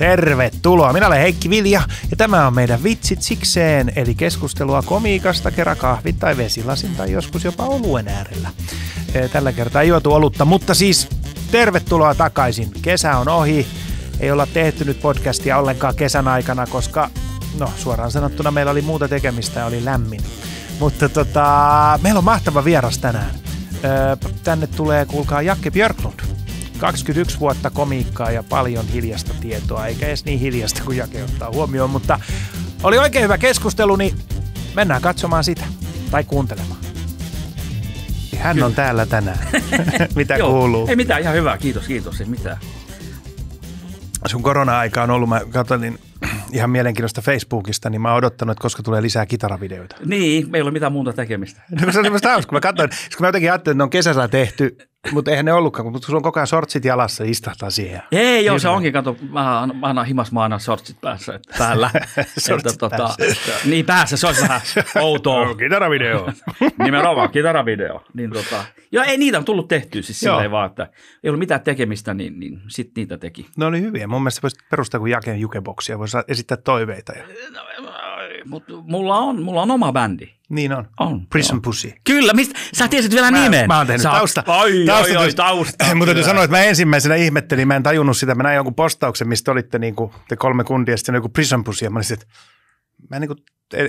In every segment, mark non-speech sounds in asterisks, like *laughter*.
Tervetuloa! Minä olen Heikki Vilja ja tämä on meidän Vitsit sikseen, eli keskustelua komiikasta, kerran kahvit tai vesilasin tai joskus jopa oluen äärellä. Tällä kertaa ei juotu olutta, mutta siis tervetuloa takaisin. Kesä on ohi. Ei olla tehty nyt podcastia ollenkaan kesän aikana, koska no suoraan sanottuna meillä oli muuta tekemistä ja oli lämmin. Mutta tota, meillä on mahtava vieras tänään. Tänne tulee, kuulkaa, Jakke Björklund. 21 vuotta komiikkaa ja paljon hiljasta tietoa, eikä edes niin hiljasta kuin Jake ottaa huomioon, mutta oli oikein hyvä keskustelu, niin mennään katsomaan sitä tai kuuntelemaan. Hän Kyllä. on täällä tänään. *laughs* mitä Joo, kuuluu? Ei mitään, ihan hyvää. Kiitos, kiitos. Ei mitään. Sun korona-aika on ollut, mä katsoin ihan mielenkiinnosta Facebookista, niin mä oon odottanut, että koska tulee lisää kitaravideoita. Niin, meillä ei ole mitään muuta tekemistä. *laughs* No, se on semmoista kun mä katsoin, siis kun mä jotenkin ajattelin, että ne on kesässä tehty mutta eihän ne ollutkaan, mutta sulla on koko ajan shortsit jalassa, istahtaa siihen. Ei, joo, Hirveen. se onkin, kato, mä, annan himas, mä annan shortsit päässä, että päällä. *laughs* shortsit että, tota, Niin päässä, se olisi vähän outoa. No, kitaravideo. *laughs* Nimenomaan, kitaravideo. Niin, tota, joo, ei niitä on tullut tehtyä, siis joo. silleen vaan, että ei ollut mitään tekemistä, niin, niin sitten niitä teki. No oli hyviä. Mun mielestä voisi perustaa kuin Jaken jukeboksia, voisi esittää toiveita. Ja... No, mutta mulla on, mulla on oma bändi. Niin on. on Prison on. Pussy. Kyllä, mistä? Sä tiesit vielä mä, nimen. Mä oon tehnyt Saat... tausta. Ai, tausta, ai, ai, tausta. Mutta täytyy sanoa, että mä ensimmäisenä ihmettelin, mä en tajunnut sitä. Mä näin jonkun postauksen, mistä olitte niin kuin, te kolme kundia, sitten joku Prison Pussy. Ja mä olisin, että mä niin kuin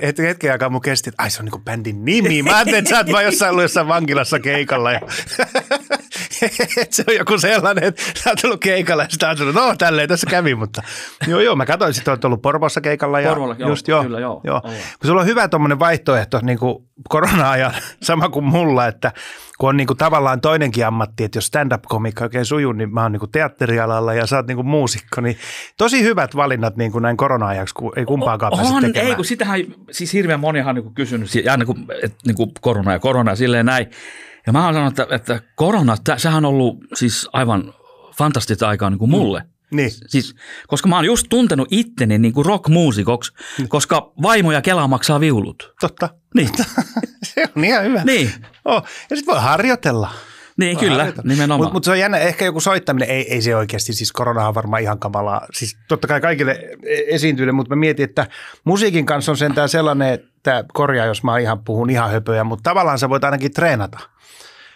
hetken, hetken aikaa mun kesti, että ai se on niinku bändin nimi. Mä ajattelin, että sä oot vaan jossain ollut jossain vankilassa keikalla. Ja *laughs* se on joku sellainen, että sä oot ollut keikalla ja sitä on tullut, no tälleen tässä kävi, mutta joo joo, mä katsoin, että oot ollut Porvossa keikalla. Ja Porvolla, joo, just, joo, kyllä joo. joo. Kun sulla on hyvä tuommoinen vaihtoehto niin kuin korona-ajan, *laughs* sama kuin mulla, että kun on niin kuin tavallaan toinenkin ammatti, että jos stand-up-komiikka oikein sujuu, niin mä oon niin kuin teatterialalla ja sä oot niin kuin muusikko, niin tosi hyvät valinnat niin kuin näin korona-ajaksi, kun ei kumpaakaan pääse tekemään. Ei, kun sitähän, siis hirveän monihan on niin kysynyt, aina kun, niin, niin korona ja korona ja silleen näin. Ja mä sanoa, että, että korona, täh, sehän on ollut siis aivan fantastista aikaa niin kuin mm. mulle. Mm. Niin. Siis, koska mä oon just tuntenut itteni niin kuin rockmuusikoksi, niin. koska vaimoja ja Kela maksaa viulut. Totta. Niin. *laughs* se on ihan hyvä. Niin. Oh, ja sitten voi harjoitella. Niin, voi kyllä, harjoitella. nimenomaan. Mutta mut se on jännä, ehkä joku soittaminen, ei, ei se oikeasti, siis korona on varmaan ihan kamalaa. Siis totta kai kaikille e, esiintyjille, mutta mä mietin, että musiikin kanssa on sentään sellainen, että korjaa, jos mä ihan puhun ihan höpöjä, mutta tavallaan sä voit ainakin treenata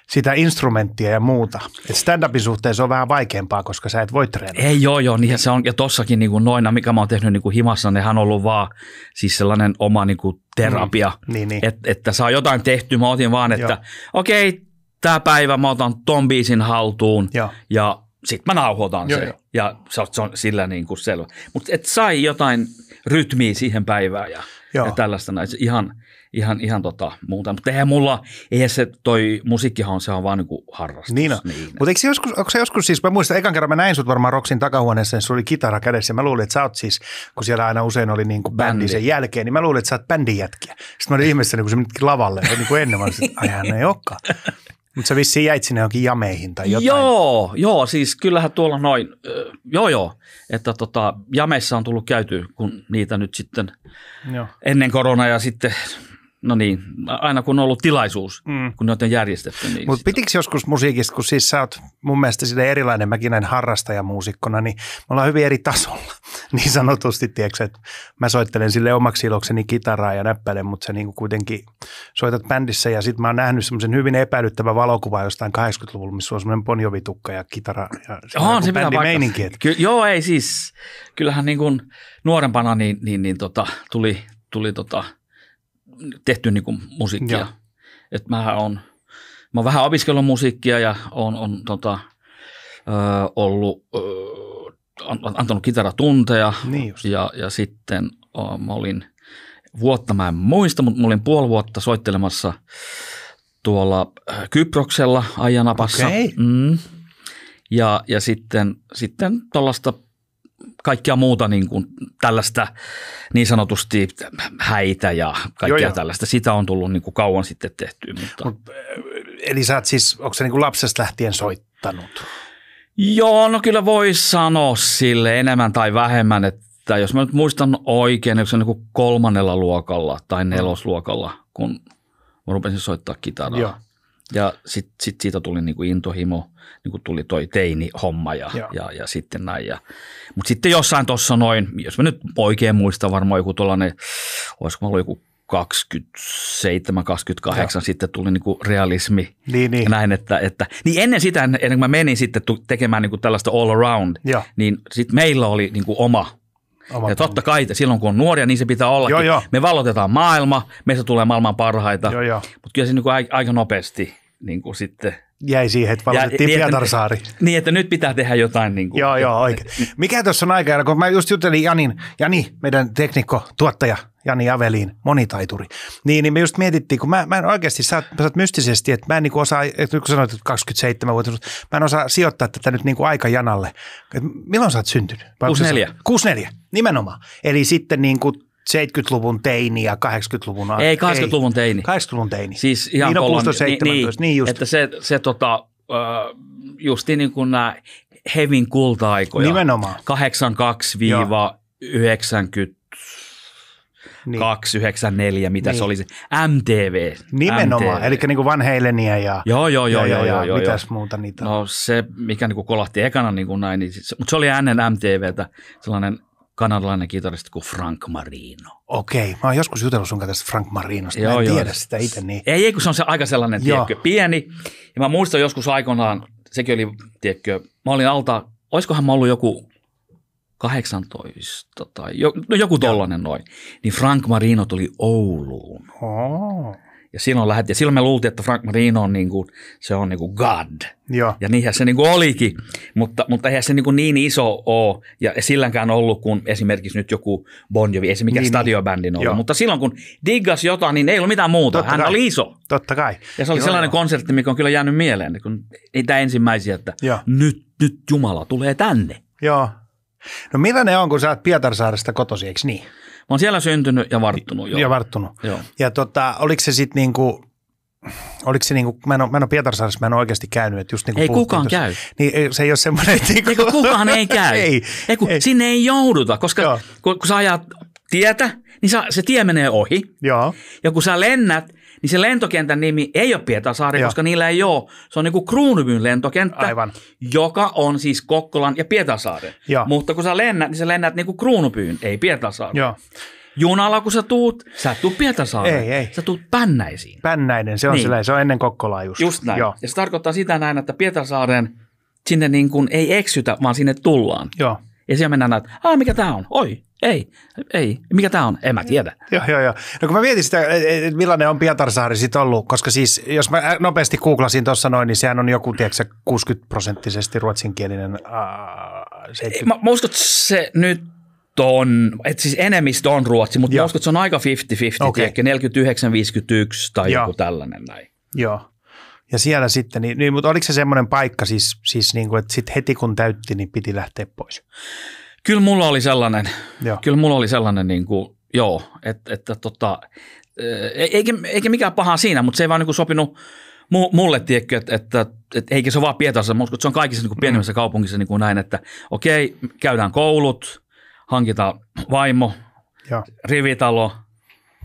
sitä instrumenttia ja muuta. Et stand-upin suhteen se on vähän vaikeampaa, koska sä et voi treenata. Ei, joo, joo. Niin se on, ja tossakin niin kuin noina, mikä mä oon tehnyt niinku niin kuin himassa, ne on ollut vaan siis sellainen oma niin kuin terapia. Mm, niin, niin. Et, että saa jotain tehty. Mä otin vaan, että okei, okay, tämä päivä mä otan ton biisin haltuun joo. ja sitten mä nauhoitan joo, sen. Joo. Ja se on, se on sillä niin kuin selvä. Mutta et sai jotain rytmiä siihen päivään ja, ja tällaista. Näin. Ihan, ihan, ihan tota muuta. Mutta eihän mulla, eihän se toi musiikkihan, se on vaan niin harrastus. Niin, on. niin. mutta eikö se joskus, onko se joskus siis, mä muistan, ekan kerran mä näin sut varmaan Roksin takahuoneessa, niin sulla oli kitara kädessä. Mä luulin, että sä oot siis, kun siellä aina usein oli niin kuin bändi, bändi. sen jälkeen, niin mä luulin, että sä oot bändin jätkiä. Sitten mä olin ihmeessä, niin kun se menitkin lavalle, niin kuin ennen, mä olin, että aihän ei olekaan. Mutta sä vissiin jäit sinne johonkin jameihin tai jotain. Joo, joo, siis kyllähän tuolla noin, joo joo, että tota, jameissa on tullut käyty, kun niitä nyt sitten joo. ennen koronaa ja sitten no niin, aina kun on ollut tilaisuus, mm. kun ne on järjestetty. Niin Mutta pitikö joskus musiikista, kun siis sä oot mun mielestä sille erilainen, mäkin näin harrastajamuusikkona, niin me ollaan hyvin eri tasolla, *laughs* niin sanotusti, tiedätkö, että mä soittelen sille omaksi ilokseni kitaraa ja näppäilen, mutta sä niin kuin kuitenkin soitat bändissä ja sit mä oon nähnyt semmoisen hyvin epäilyttävä valokuva jostain 80-luvulla, missä on semmoinen ponjovitukka ja kitara ja on, se bändi Ky- joo, ei siis, kyllähän niin kuin nuorempana niin, niin, niin, niin tota, tuli, tuli tota, tehty niin kuin musiikkia. Että mä oon, mä oon vähän opiskellut musiikkia ja oon, on tota, ö, ollut, ö, antanut kitaratunteja. Niin Ja, ja sitten ö, mä olin, vuotta mä en muista, mutta mä olin puoli vuotta soittelemassa tuolla Kyproksella ajanapassa. Okay. Mm. Ja, ja sitten, sitten tuollaista kaikkea muuta niin kuin tällaista niin sanotusti häitä ja kaikkea joo, tällaista. Sitä on tullut niin kuin kauan sitten tehtyä. Mutta... Mut, eh, eli sä oot siis, onko se niin kuin lapsesta lähtien soittanut? Joo, no kyllä voi sanoa sille enemmän tai vähemmän, että jos mä nyt muistan oikein, niin se on niin kuin kolmannella luokalla tai nelosluokalla, kun mä rupesin soittaa kitaraa. Joo. Ja sitten sit siitä tuli niinku intohimo, niinku tuli toi teini-homma ja, ja. ja, ja sitten näin. Ja. Mutta sitten jossain tuossa noin, jos mä nyt oikein muistan varmaan joku tuollainen, olisiko mä ollut joku 27, 28 sitten tuli niin kuin realismi. Niin, niin. Näin, että, että, niin ennen sitä, ennen kuin mä menin sitten tekemään niin kuin tällaista all around, ja. niin sitten meillä oli niin kuin oma ja totta kai silloin kun on nuoria, niin se pitää olla. Me valotetaan maailma, meistä tulee maailman parhaita, joo, joo. mutta kyllä se niin kuin aika nopeasti niin kuin sitten jäi siihen, että valitettiin niin, Pietarsaari. Että, *laughs* niin, että nyt pitää tehdä jotain. Niin kuin, joo, joo, oikein. Mikä tuossa on aika, kun mä just juttelin Janin, Jani, meidän teknikko, tuottaja, Jani Avelin, monitaituri. Niin, niin me just mietittiin, kun mä, mä en oikeasti, sä, sä oot mystisesti, että mä en niin osaa, nyt kun sanoit, että 27 vuotta, mä en osaa sijoittaa tätä nyt niin kuin aikajanalle. Et milloin sä oot syntynyt? 64. 64, nimenomaan. Eli sitten niin kuin 70-luvun teini ja 80-luvun... Ei, 80-luvun ei, teini. 80-luvun teini. Siis ihan niin on 16, 17, niin, niin just. Että se, se tota, justiin niin kuin nämä hevin kulta-aikoja. Nimenomaan. 82-90 niin. 294, mitä niin. se oli se, MTV. Nimenomaan, MTV. eli niin kuin vanheilenia ja, joo, joo, joo, ja, joo, ja, joo, ja joo, mitäs joo. muuta niitä No se, mikä niin kuin kolahti ekana niin kuin näin, niin, mutta se oli ennen MTVtä sellainen kanadalainen kitaristi kuin Frank Marino. Okei, mä oon joskus jutellut sun kanssa Frank Marinosta, joo, mä en joo. tiedä sitä itse niin. Ei, ei, kun se on se aika sellainen, tiedätkö, pieni. Ja mä muistan joskus aikoinaan, sekin oli, tiedätkö, mä olin alta, olisikohan mä ollut joku 18 tai jo, no joku tollanen noin, niin Frank Marino tuli Ouluun. Oh. Ja silloin lähti, ja silloin me luultiin, että Frank Marino on niin kuin, se on niin kuin God. Joo. Ja niinhän se niin kuin olikin, mutta, mutta eihän se niin, kuin niin iso ole, ja silläkään ollut kuin esimerkiksi nyt joku Bon Jovi, ei se mikään niin, niin. stadiobändin ollut, joo. mutta silloin kun diggas jotain, niin ei ollut mitään muuta, Totta hän kai. oli iso. Totta kai. Ja se oli joo, sellainen joo. konsertti, mikä on kyllä jäänyt mieleen, kun niitä ensimmäisiä, että joo. nyt, nyt Jumala tulee tänne. Joo, No mitä ne on, kun sä oot Pietarsaaresta kotosi, eikö niin? Mä oon siellä syntynyt ja varttunut. Joo. Ja varttunut. Joo. Ja tota, oliko se sitten niinku, oliko se niin mä en ole, mä en ole Pietarsaaressa, mä en ole oikeasti käynyt. Että just kuin niinku ei kukaan tuossa, käy. Niin se ei ole semmoinen. kuin... Niinku- eikö kukaan ei käy. *laughs* ei, ei, kun ei. Sinne ei jouduta, koska kun, kun sä ajat tietä, niin sä, se tie menee ohi. Joo. Ja kun sä lennät, niin se lentokentän nimi ei ole Pietasaari, Joo. koska niillä ei ole. Se on niin kuin lentokenttä, Aivan. joka on siis Kokkolan ja Pietasaari. Joo. Mutta kun sä lennät, niin sä lennät niin kuin ei Pietasaari. Joo. Junalla kun sä tuut, sä et tuu ei, ei. sä tuut Pännäisiin. Pännäinen, se on, niin. sillä, se on ennen Kokkolaa just. Just näin. Joo. Ja se tarkoittaa sitä näin, että Pietasaaren sinne niin kuin ei eksytä, vaan sinne tullaan. Joo. Ja siellä mennään näin, että mikä tämä on, oi, ei, ei, mikä tämä on, en mä tiedä. Joo, joo, joo. No kun mä mietin sitä, että millainen on Pietarsaari sitten ollut, koska siis jos mä äh, nopeasti googlasin tuossa noin, niin sehän on joku, tiedätkö 60 prosenttisesti ruotsinkielinen. Äh, 70. mä, mä uskon, että se nyt on, että siis enemmistö on ruotsi, mutta mä uskon, että se on aika 50-50, okay. 49-51 tai Joo. joku tällainen näin. Joo. Ja siellä sitten, niin, niin mutta oliko se semmoinen paikka siis, siis niin kuin, että sit heti kun täytti, niin piti lähteä pois? Kyllä mulla oli sellainen, joo. kyllä mulla oli sellainen niin kuin, joo, että, että tota, eh, eikä, eikä mikään paha siinä, mutta se ei vaan niin kuin sopinut mulle, tiedätkö, että, että, että eikä se ole vaan Pietarissa, mutta se on kaikissa niin kuin pienemmissä mm. kaupungissa niin kuin näin, että okei, käydään koulut, hankitaan vaimo, ja. rivitalo,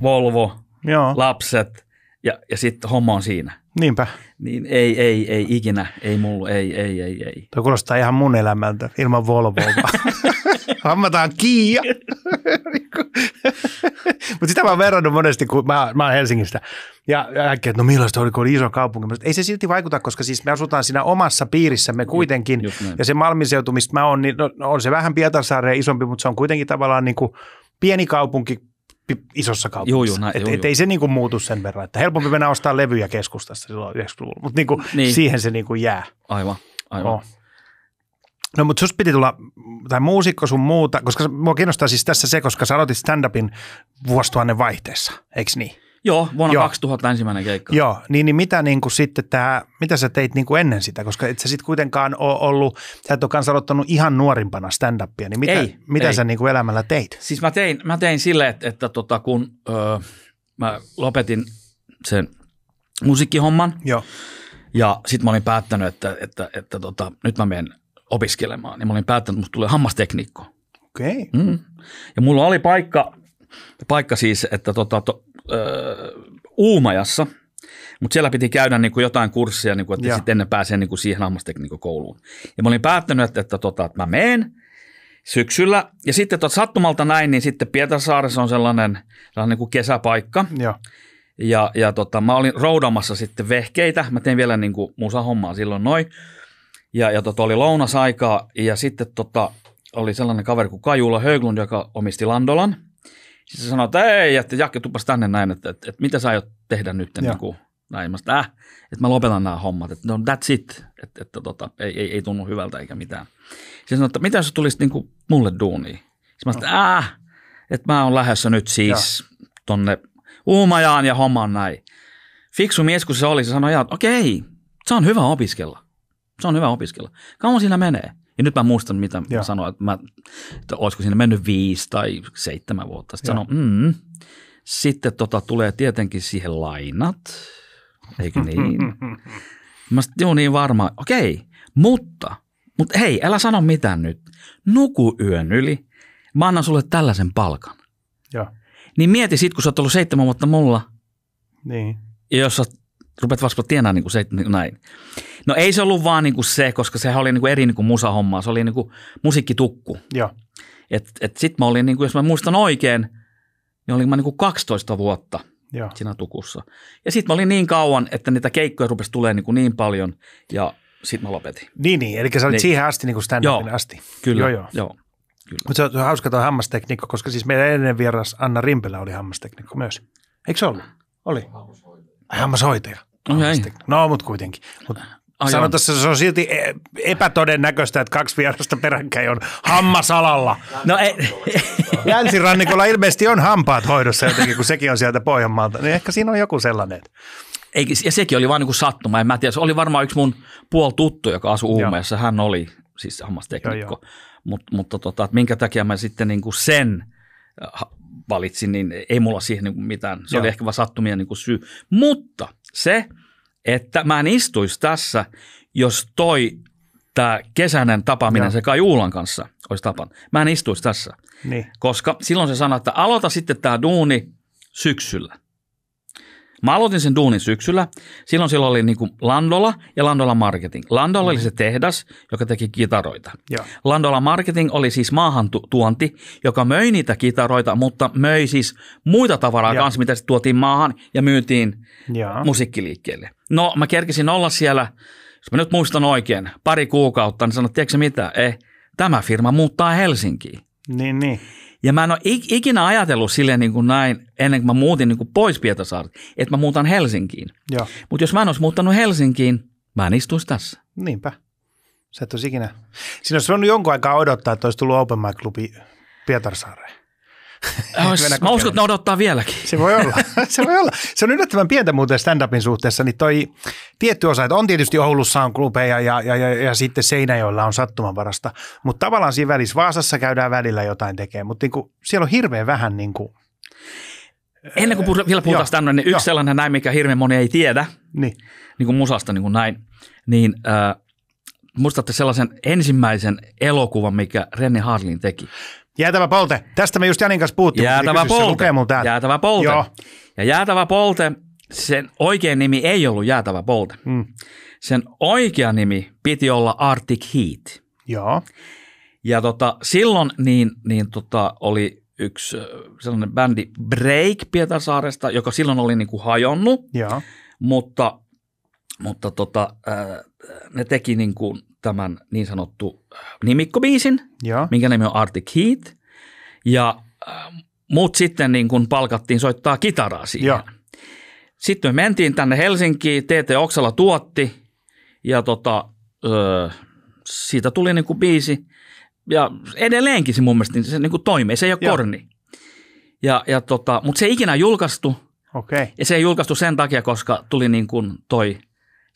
Volvo, Joo. lapset ja, ja sitten homma on siinä. Niinpä. Niin ei, ei, ei, ikinä, ei mulla, ei, ei, ei, ei. Tuo kuulostaa ihan mun elämältä, ilman Volvoa. Hammataan *laughs* kiia. Mutta sitä mä oon verrannut monesti, kun mä, mä oon Helsingistä. Ja äkkiä, että no millaista oli, kun oli iso kaupunki. Mä ei se silti vaikuta, koska siis me asutaan siinä omassa piirissämme kuitenkin. Ja se Malmin seutu, mistä mä oon, niin no, on se vähän Pietarsaareen isompi, mutta se on kuitenkin tavallaan niin kuin pieni kaupunki isossa kaupungissa. Joo, joo, näin, et, joo, et joo. ei se niinku muutu sen verran, että helpompi mennä ostaa levyjä keskustasta silloin 90-luvulla, mutta niinku niin. siihen se niinku jää. Aivan, aivan. Oh. No mutta sinusta piti tulla, tai muusikko sun muuta, koska mua kiinnostaa siis tässä se, koska sä aloitit stand-upin vuosituhannen vaihteessa, eikö niin? Joo, vuonna Joo. 2000 ensimmäinen keikka. Joo, niin, niin mitä niin kuin sitten tämä, mitä sä teit niin kuin ennen sitä, koska et sä sitten kuitenkaan ole ollut, sä et ole aloittanut ihan nuorimpana stand-upia, niin mitä, ei, mitä ei. sä niin kuin elämällä teit? Siis mä tein, mä tein silleen, että, että tota, kun ö, mä lopetin sen musiikkihomman Joo. ja sitten mä olin päättänyt, että, että, että, että tota, nyt mä menen opiskelemaan, niin mä olin päättänyt, että musta tulee hammastekniikko. Okei. Okay. Mm. Ja mulla oli paikka, paikka siis, että tota, to, öö, Uumajassa, mutta siellä piti käydä niin kuin jotain kurssia, niin kuin, että sitten ennen pääsee niin kuin siihen kouluun. Ja mä olin päättänyt, että, että, tota, että mä menen syksyllä. Ja sitten tot, sattumalta näin, niin sitten Pietarsaaressa on sellainen, sellainen niin kuin kesäpaikka. Ja, ja, ja tota, mä olin roudamassa sitten vehkeitä. Mä tein vielä niin kuin musahommaa silloin noin. Ja, ja tota, oli lounasaikaa ja sitten tota, oli sellainen kaveri kuin Kajula Höglund, joka omisti Landolan – sitten se sanoi, että ei, että Jakke tupas tänne näin, että, että, että mitä sä aiot tehdä nyt niin kuin, näin. Mä sanoin, äh, että mä lopetan nämä hommat, että no that's it, että, että tota, ei, ei, ei tunnu hyvältä eikä mitään. Sitten sanoi, että mitä jos tulisi niin kuin mulle duuniin? Sitten mä sanoin, että äh, että mä oon lähdössä nyt siis ja. tonne Uumajaan ja homman näin. Fiksu mies, kun se oli, se sanoi, että okei, okay, se on hyvä opiskella. Se on hyvä opiskella. Kauan siinä menee. Ja nyt mä muistan, mitä ja. mä sanoin, että, mä, että olisiko siinä mennyt viisi tai seitsemän vuotta. Sitten sanoin, mm. Sitten tota, tulee tietenkin siihen lainat, eikö niin? *laughs* mä sitten, joo niin varma. okei, mutta, mutta hei, älä sano mitään nyt. Nuku yön yli, mä annan sulle tällaisen palkan. Ja. Niin mieti sit, kun sä oot ollut seitsemän vuotta mulla. Niin. Ja jos sä oot Rupeat vasta tienaa niin kuin se, niin kuin näin. No ei se ollut vaan niin kuin se, koska sehän oli niin kuin eri niin kuin musahommaa. Se oli niin kuin musiikkitukku. Joo. Et, et sit mä olin, niin kuin, jos mä muistan oikein, niin olin mä niin kuin 12 vuotta ja. siinä tukussa. Ja sitten mä olin niin kauan, että niitä keikkoja rupesi tulemaan niin, kuin niin paljon ja sitten mä lopetin. Niin, niin. Eli sä olit niin. siihen asti niin kuin stand joo, asti. Kyllä, joo. joo. joo. Kyllä. Mutta se on hauska tuo hammastekniikko, koska siis meidän ennen vieras Anna Rimpelä oli hammastekniikko myös. Eikö se ollut? Oli. Hammashoitaja. Okay. No, mutta kuitenkin. Mut Sanotaan, että se on silti e- epätodennäköistä, että kaksi vierasta peräkkäin on hammasalalla. No ei. Länsirannikolla ilmeisesti on hampaat hoidossa jotenkin, kun sekin on sieltä Pohjanmaalta. Niin ehkä siinä on joku sellainen. Ei, ja sekin oli vain niin kuin sattuma, en mä tiedä. Se oli varmaan yksi mun puol tuttu, joka asui Uumeessa. Hän oli siis hammasteknikko. Mut, mutta tota, minkä takia mä sitten niin kuin sen äh, valitsin, niin ei mulla siihen niin mitään. Se joo. oli ehkä vain sattumia niin kuin syy. Mutta – se, että mä en istuisi tässä, jos toi tämä kesäinen tapaaminen sekä se kanssa olisi tapan. Mä en istuisi tässä. Niin. Koska silloin se sanoi, että aloita sitten tämä duuni syksyllä. Mä aloitin sen duunin syksyllä. Silloin siellä oli niin kuin Landola ja Landola Marketing. Landola mm. oli mm-hmm. se tehdas, joka teki kitaroita. Joo. Landola Marketing oli siis maahantuonti, joka möi niitä kitaroita, mutta möi siis muita tavaraa Joo. kanssa, mitä sitten tuotiin maahan ja myytiin Joo. musiikkiliikkeelle. No mä kerkisin olla siellä, jos mä nyt muistan oikein, pari kuukautta, niin sanoin, tiedätkö mitä, eh, tämä firma muuttaa Helsinkiin. Niin, niin. Ja mä en ole ikinä ajatellut silleen niin kuin näin, ennen kuin mä muutin niin kuin pois Pietasaaresta, että mä muutan Helsinkiin. Mutta jos mä en olisi muuttanut Helsinkiin, mä en istuisi tässä. Niinpä. Sä et olisi ikinä. Siinä olisi jonkun aikaa odottaa, että olisi tullut Open Mic-klubi Pietarsaareen. Ois, mä uskon, että ne odottaa vieläkin. Se voi olla. *laughs* Se voi olla. Se on yllättävän pientä muuten stand-upin suhteessa, niin toi tietty osa, että on tietysti Oulussa on klubeja ja, ja, ja, ja sitten Seinäjoella on sattumanvarasta, mutta tavallaan siinä välissä Vaasassa käydään välillä jotain tekemään, mutta niin kuin, siellä on hirveän vähän niin kuin, Ennen kuin puhuta, vielä puhutaan tämmöinen, niin yksi jo. sellainen näin, mikä hirveän moni ei tiedä, niin, niin kuin musasta niin kuin näin, niin äh, muistatte sellaisen ensimmäisen elokuvan, mikä Renni Harlin teki? Jäätävä polte. Tästä me just Janin kanssa puhuttiin. Jäätävä polte. Jäätävä polte. Joo. Ja jäätävä polte, sen oikein nimi ei ollut jäätävä polte. Mm. Sen oikea nimi piti olla Arctic Heat. Joo. Ja tota, silloin niin, niin tota, oli yksi sellainen bändi Break Pietasaaresta, joka silloin oli niin kuin hajonnut. Joo. Mutta mutta tota, ne teki niin kuin tämän niin sanottu nimikkobiisin, ja. minkä nimi on Arctic Heat. Ja muut sitten niin kuin palkattiin soittaa kitaraa siihen. Ja. Sitten me mentiin tänne Helsinkiin, TT Oksala tuotti ja tota, siitä tuli niin kuin biisi. Ja edelleenkin se mun mielestä niin se niin kuin toimii, se ei ole ja. korni. Ja, ja tota, mutta se ei ikinä julkaistu. Okay. Ja se ei julkaistu sen takia, koska tuli niin kuin toi –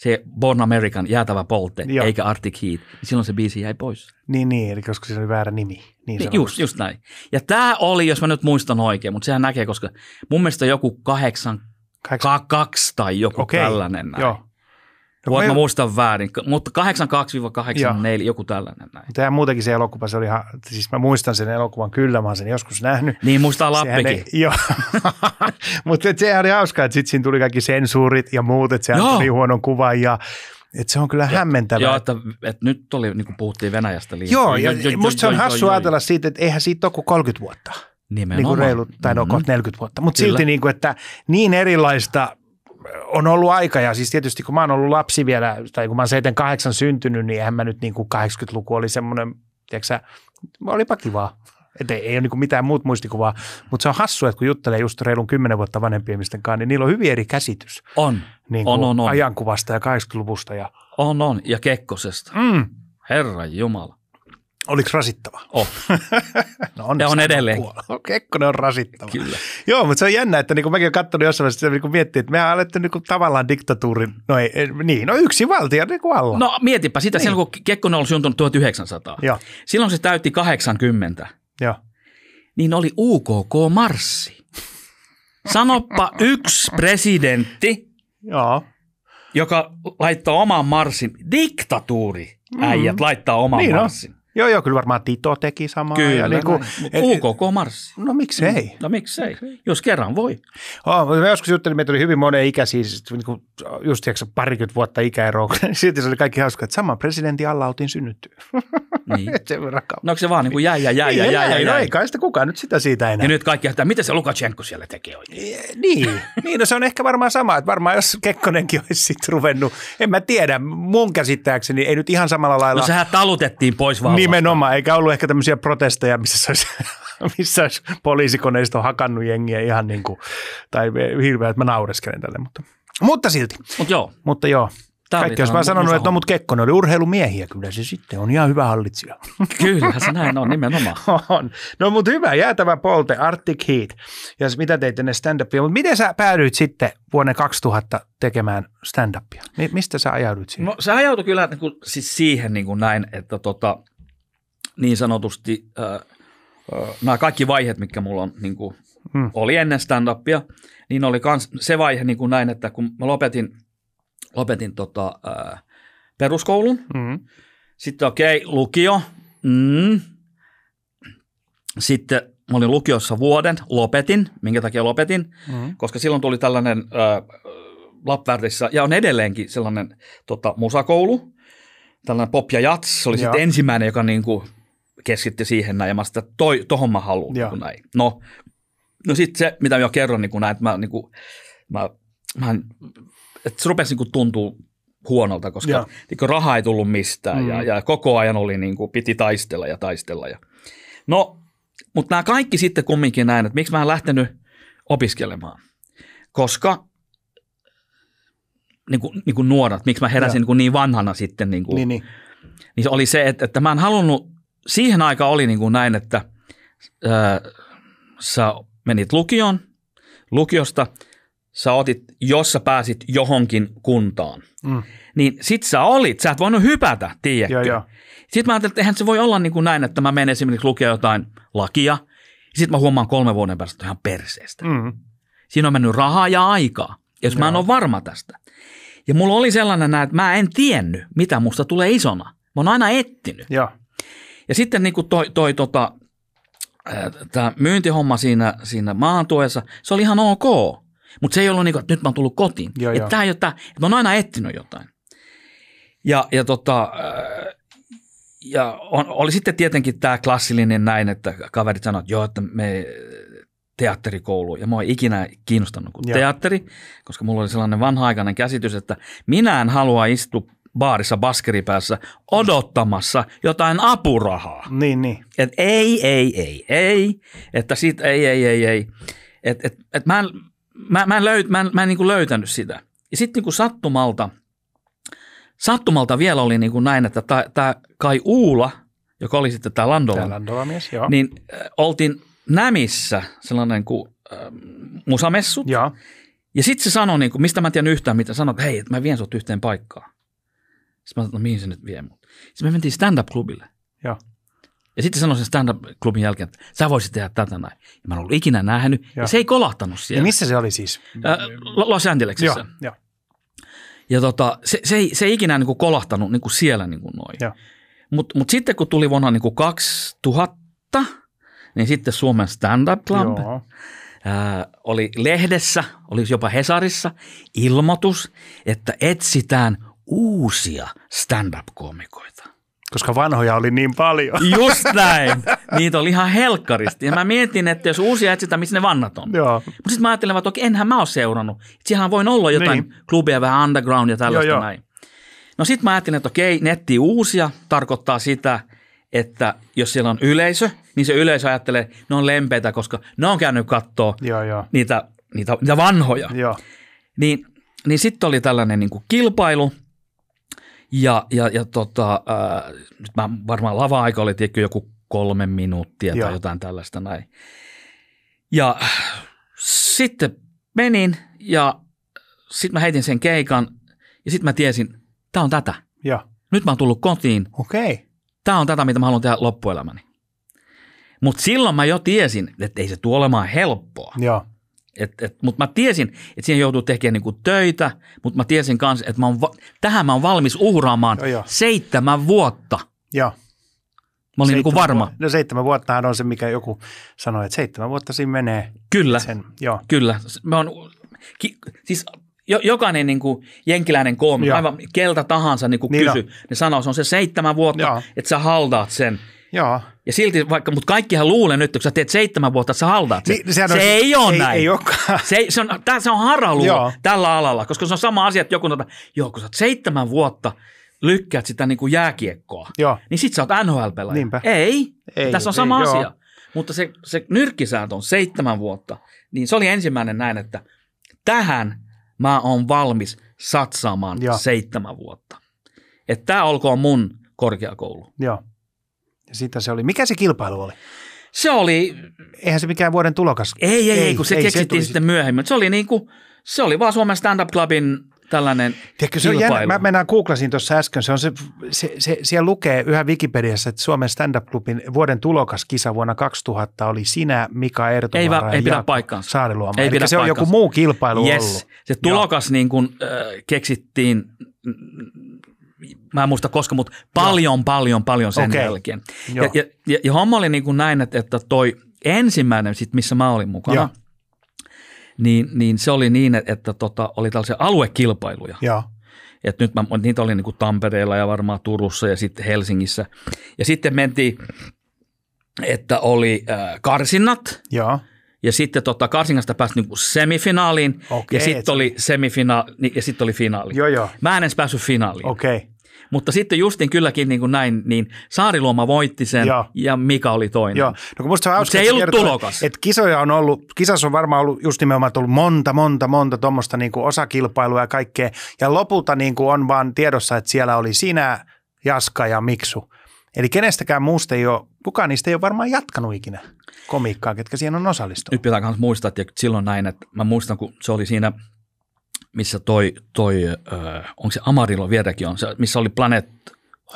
se Born American, jäätävä poltte, Joo. eikä Arctic Heat, niin silloin se biisi jäi pois. Niin, niin, eli koska se oli väärä nimi. Niin niin, just, just näin. Ja tämä oli, jos mä nyt muistan oikein, mutta sehän näkee, koska mun mielestä joku 8, 8. 2 tai joku okay. tällainen näin. Joo. No Voit me... mä muistan väärin, mutta 82-84, joku tällainen näin. Tämä muutenkin se elokuva, se oli ihan, siis mä muistan sen elokuvan kyllä, mä oon sen joskus nähnyt. Niin, muistaa Lappikin. Ei, *laughs* joo, mutta se oli hauskaa, että sitten siinä tuli kaikki sensuurit ja muut, että sehän joo. tuli huonon kuvan ja että se on kyllä ja, hämmentävää. Joo, että, että nyt oli, niin kuin puhuttiin Venäjästä liian. Joo, ja jo, jo, musta jo, se on jo, hassu jo, ajatella jo. siitä, että eihän siitä ole kuin 30 vuotta. Niinku Nimenomaan. Niin kuin reilu, tai no mm. Mm-hmm. 40 vuotta. Mutta silti niin kuin, että niin erilaista on ollut aika ja siis tietysti kun mä oon ollut lapsi vielä, tai kun mä oon 8 syntynyt, niin eihän mä nyt niin kuin 80-luku oli semmoinen, tiedätkö olipa kivaa. Että ei, ei ole niin mitään muut muistikuvaa, mutta se on hassu, että kun juttelee just reilun 10 vuotta vanhempien ihmisten kanssa, niin niillä on hyvin eri käsitys. On. Niin on, on, on. Ajankuvasta ja 80-luvusta. Ja... On, on. Ja Kekkosesta. Mm. Herran Jumala. Oliko rasittava? Oh. *laughs* no on. Ja on edelleen. Kekkonen on rasittava. Kyllä. Joo, mutta se on jännä, että niin kuin mäkin olen katsonut jossain vaiheessa, niin miettii, että mehän alettu niin kuin tavallaan diktatuurin, no ei, niin, no yksi valtio niin kuin alla. No mietipä sitä, niin. silloin kun Kekkonen oli syntynyt 1900. Joo. Silloin se täytti 80. Joo. Niin oli UKK-marssi. Sanoppa *laughs* yksi presidentti, Joo. joka laittaa oman Marsin Diktatuuri mm-hmm. äijät mm. laittaa oman niin Marsin. On. Joo, joo, kyllä varmaan Tito teki samaa. Kyllä, ja niin kuin, et, UKK marssi. No miksei? Mm. No miksei, jos kerran voi. Oh, mä joskus juttelin, meitä oli hyvin monen ikäisiä, siis, niin kuin, just tiedätkö, parikymmentä vuotta ikäeroa, niin *laughs* silti se oli kaikki hauska, että saman presidentin alla oltiin synnytty. Niin. *laughs* sen verran no onko se vaan niin kuin jäi ja jäi ja jäi, no, jäi, No ei kai sitä kukaan nyt sitä siitä enää. Ja nyt kaikki että mitä se Lukashenko siellä tekee oikein? Niin, niin no se on ehkä varmaan sama, että varmaan jos Kekkonenkin olisi sitten ruvennut, en mä tiedä, mun käsittääkseni ei nyt ihan samalla lailla. No sehän talutettiin pois vaan niin, Nimenomaan, vastaan. eikä ollut ehkä tämmöisiä protesteja, missä se olisi *laughs* missä olisi poliisikoneisto hakannut jengiä ihan niin kuin, tai hirveä, että mä naureskelen tälle, mutta, mutta silti. Mut joo. Mutta joo. Tämä Kaikki olisi vaan sanonut, että no mut Kekkonen oli urheilumiehiä, kyllä se sitten on ihan hyvä hallitsija. *laughs* Kyllä se näin on, nimenomaan. *laughs* on. No mutta hyvä, jäätävä polte, Arctic Heat. Ja mitä teit ne stand-upia, mutta miten sä päädyit sitten vuonna 2000 tekemään stand-upia? Mistä sä ajauduit siihen? No se ajautui kyllä niin kuin, siis siihen niin kuin näin, että tota, niin sanotusti äh, nämä kaikki vaiheet, mitkä mulla on, niin kuin, hmm. oli ennen stand-upia, niin oli kans se vaihe niin kuin näin, että kun mä lopetin, lopetin tota, äh, peruskoulun, hmm. sitten okei, okay, lukio, mm, sitten mä olin lukiossa vuoden, lopetin, minkä takia lopetin, hmm koska silloin tuli tällainen äh, Lappvärdissä, ja on edelleenkin sellainen tota, musakoulu, tällainen pop ja jats, oli oli sitten ensimmäinen, joka niin kuin, keskitti siihen näin, ja mä sitä, toi, tohon mä haluan niin näin. No, no sitten se, mitä mä jo kerron, niin kuin näin, että mä, niin kuin, mä, mä että se rupesi niin tuntuu huonolta, koska niin kuin raha ei tullut mistään mm. ja, ja koko ajan oli niin kuin, piti taistella ja taistella. Ja. No, mutta nämä kaikki sitten kumminkin näin, että miksi mä en lähtenyt opiskelemaan, koska niin kuin, niin kuin nuorat, miksi mä heräsin niin, kuin niin vanhana sitten, niin, kuin, niin, niin. niin se oli se, että, että mä en halunnut siihen aikaan oli niin kuin näin, että ää, sä menit lukioon, lukiosta sä otit, jos sä pääsit johonkin kuntaan, mm. niin sit sä olit, sä et voinut hypätä, tiedätkö? Joo, joo. Sitten mä ajattelin, että eihän se voi olla niin kuin näin, että mä menen esimerkiksi lukea jotain lakia, sitten mä huomaan kolme vuoden päästä, että ihan perseestä. Mm. Siinä on mennyt rahaa ja aikaa, jos joo. mä en ole varma tästä. Ja mulla oli sellainen, että mä en tiennyt, mitä musta tulee isona. Mä oon aina ettinyt. Joo. Ja sitten niin kuin toi, toi tota, tämä myyntihomma siinä, siinä maantuessa, se oli ihan ok. Mutta se ei ollut niin kuin, että nyt mä oon tullut kotiin. Joo, että, tämä ei ole että mä oon aina etsinyt jotain. Ja, ja, tota, ja on, oli sitten tietenkin tämä klassillinen näin, että kaverit sanoivat, että joo, että me teatterikouluun. Ja mua ei ikinä kiinnostanut kuin teatteri, koska mulla oli sellainen vanha-aikainen käsitys, että minä en halua istua baarissa baskeripäässä odottamassa jotain apurahaa. Niin, niin. Et ei, ei, ei, ei. Että sit ei, ei, ei, ei. Et, et, et mä en, mä, mä en, löyt, mä en, mä en niin löytänyt sitä. Ja sitten niin sattumalta, sattumalta vielä oli niin näin, että tämä Kai Uula, joka oli sitten tämä Landola, Landola mies, joo. niin äh, oltiin Nämissä sellainen kuin äh, musamessut. Joo. Ja sitten se sanoi, niin kuin, mistä mä en tiedä yhtään mitä, sanoi, että hei, että mä vien sut yhteen paikkaan. Sitten mä sanoin, no mihin se nyt vie mut. Sitten me mentiin stand-up-klubille. Ja, Ja sitten sanoin sen stand-up-klubin jälkeen, että sä voisit tehdä tätä näin. Ja mä en ollut ikinä nähnyt, ja, ja se ei kolahtanut siellä. Ja missä se oli siis? Äh, Los Angelesissa. Joo, ja. Ja tota, se, se, ei, se ei ikinä niin kuin kolahtanut niin kuin siellä niin kuin noin. Mutta mut sitten kun tuli vuonna niin kuin 2000, niin sitten Suomen Stand-Up klub oli lehdessä, oli jopa Hesarissa ilmoitus, että etsitään uusia stand-up-komikoita. Koska vanhoja oli niin paljon. Just *laughs* näin. Niitä oli ihan helkkaristi. Ja mä mietin, että jos uusia etsitään, missä ne vannat on. Joo. Mutta sitten mä ajattelin, että okei, enhän mä ole seurannut. Siihen voin olla jotain niin. klubia, vähän underground ja tällaista joo, joo. näin. No sitten mä ajattelin, että okei, netti uusia tarkoittaa sitä, että jos siellä on yleisö, niin se yleisö ajattelee, että ne on lempeitä, koska ne on käynyt katsoa joo, joo. Niitä, niitä, niitä vanhoja. Joo. Niin, niin sitten oli tällainen niin kuin kilpailu – ja, ja, ja tota, äh, nyt mä varmaan lava-aika oli tiedätkö, joku kolme minuuttia Joo. tai jotain tällaista näin. Ja sitten menin ja sitten mä heitin sen keikan ja sitten mä tiesin, tämä on tätä. Ja. Nyt mä oon tullut kotiin. Okei. Okay. Tämä on tätä, mitä mä haluan tehdä loppuelämäni. Mutta silloin mä jo tiesin, että ei se tule olemaan helppoa. Joo. Mutta mä tiesin, että siihen joutuu tekemään niinku töitä, mutta mä tiesin myös, että mä va- tähän mä oon valmis uhraamaan jo jo. seitsemän vuotta. Joo. Mä olin niinku varma. Vu- no seitsemän vuottahan on se, mikä joku sanoi, että seitsemän vuotta siinä menee. Kyllä, sen, joo. kyllä. Mä oon, ki, siis jo, jokainen niinku niinku niin kuin jenkiläinen koomi, aivan kelta tahansa niin kuin niin kysy, ne sanoo, se on se seitsemän vuotta, että sä haldaat sen. Joo. Ja silti vaikka, mutta kaikkihan luulee nyt, kun sä teet seitsemän vuotta, että sä haldaat sen. Niin, se olisi, ei ole ei, näin. Ei se, ei, se on, tää, se on haralua joo. tällä alalla, koska se on sama asia, että joku noita, joo, kun sä oot seitsemän vuotta lykkäät sitä niin kuin jääkiekkoa, joo. niin sit sä oot NHL-pelaaja. Niinpä. Ei, ei, tässä on sama ei, asia. Joo. Mutta se, se nyrkkisääntö on seitsemän vuotta, niin se oli ensimmäinen näin, että tähän mä oon valmis satsaamaan joo. seitsemän vuotta. Että tämä olkoon mun korkeakoulu. Joo. Ja siitä se oli. Mikä se kilpailu oli? Se oli... Eihän se mikään vuoden tulokas. Ei, ei, ei kun se ei, keksittiin se sitten sit... myöhemmin. Se oli, niin kuin, se oli vaan Suomen stand-up clubin tällainen Tiedätkö, se on jännä. Mä mennään googlasin tuossa äsken. Se on se, se, se, siellä lukee yhä Wikipediassa, että Suomen stand-up clubin vuoden kisa vuonna 2000 oli sinä, Mika Ertomara ei, va, ei pidä paikkaansa. Saariluoma. Ei Eli pidä se paikkaansa. on joku muu kilpailu yes. ollut. Se tulokas niin kuin, äh, keksittiin mä en muista koska, mutta paljon, Joo. paljon, paljon sen okay. jälkeen. Ja, Ja, ja, ja homma oli niin kuin näin, että, että toi ensimmäinen, sit, missä mä olin mukana, niin, niin se oli niin, että, että tota, oli tällaisia aluekilpailuja. Ja Et nyt mä, niitä oli niin kuin Tampereella ja varmaan Turussa ja sitten Helsingissä. Ja sitten mentiin, että oli äh, karsinnat. Ja. Ja sitten tota, Karsingasta pääsi niinku semifinaaliin Okei, ja sitten oli semifinaali ja sitten oli finaali. Joo, joo. Mä en edes päässyt finaaliin. Okei. Okay. Mutta sitten justin kylläkin niin kuin näin, niin Saariluoma voitti sen Joo. ja Mika oli toinen. Joo. No kun musta se on hauska, se ei ollut tulokas. Että kisoja on ollut, kisassa on varmaan ollut just nimenomaan tullut monta, monta, monta tuommoista niin kuin osakilpailua ja kaikkea. Ja lopulta niin kuin on vaan tiedossa, että siellä oli sinä, Jaska ja Miksu. Eli kenestäkään muusta ei ole, kukaan niistä ei ole varmaan jatkanut ikinä komiikkaa, ketkä siihen on osallistunut. Nyt pitää myös muistaa, että silloin näin, että mä muistan, kun se oli siinä missä toi, toi äh, onko se Amarillo vieläkin on, se, missä oli Planet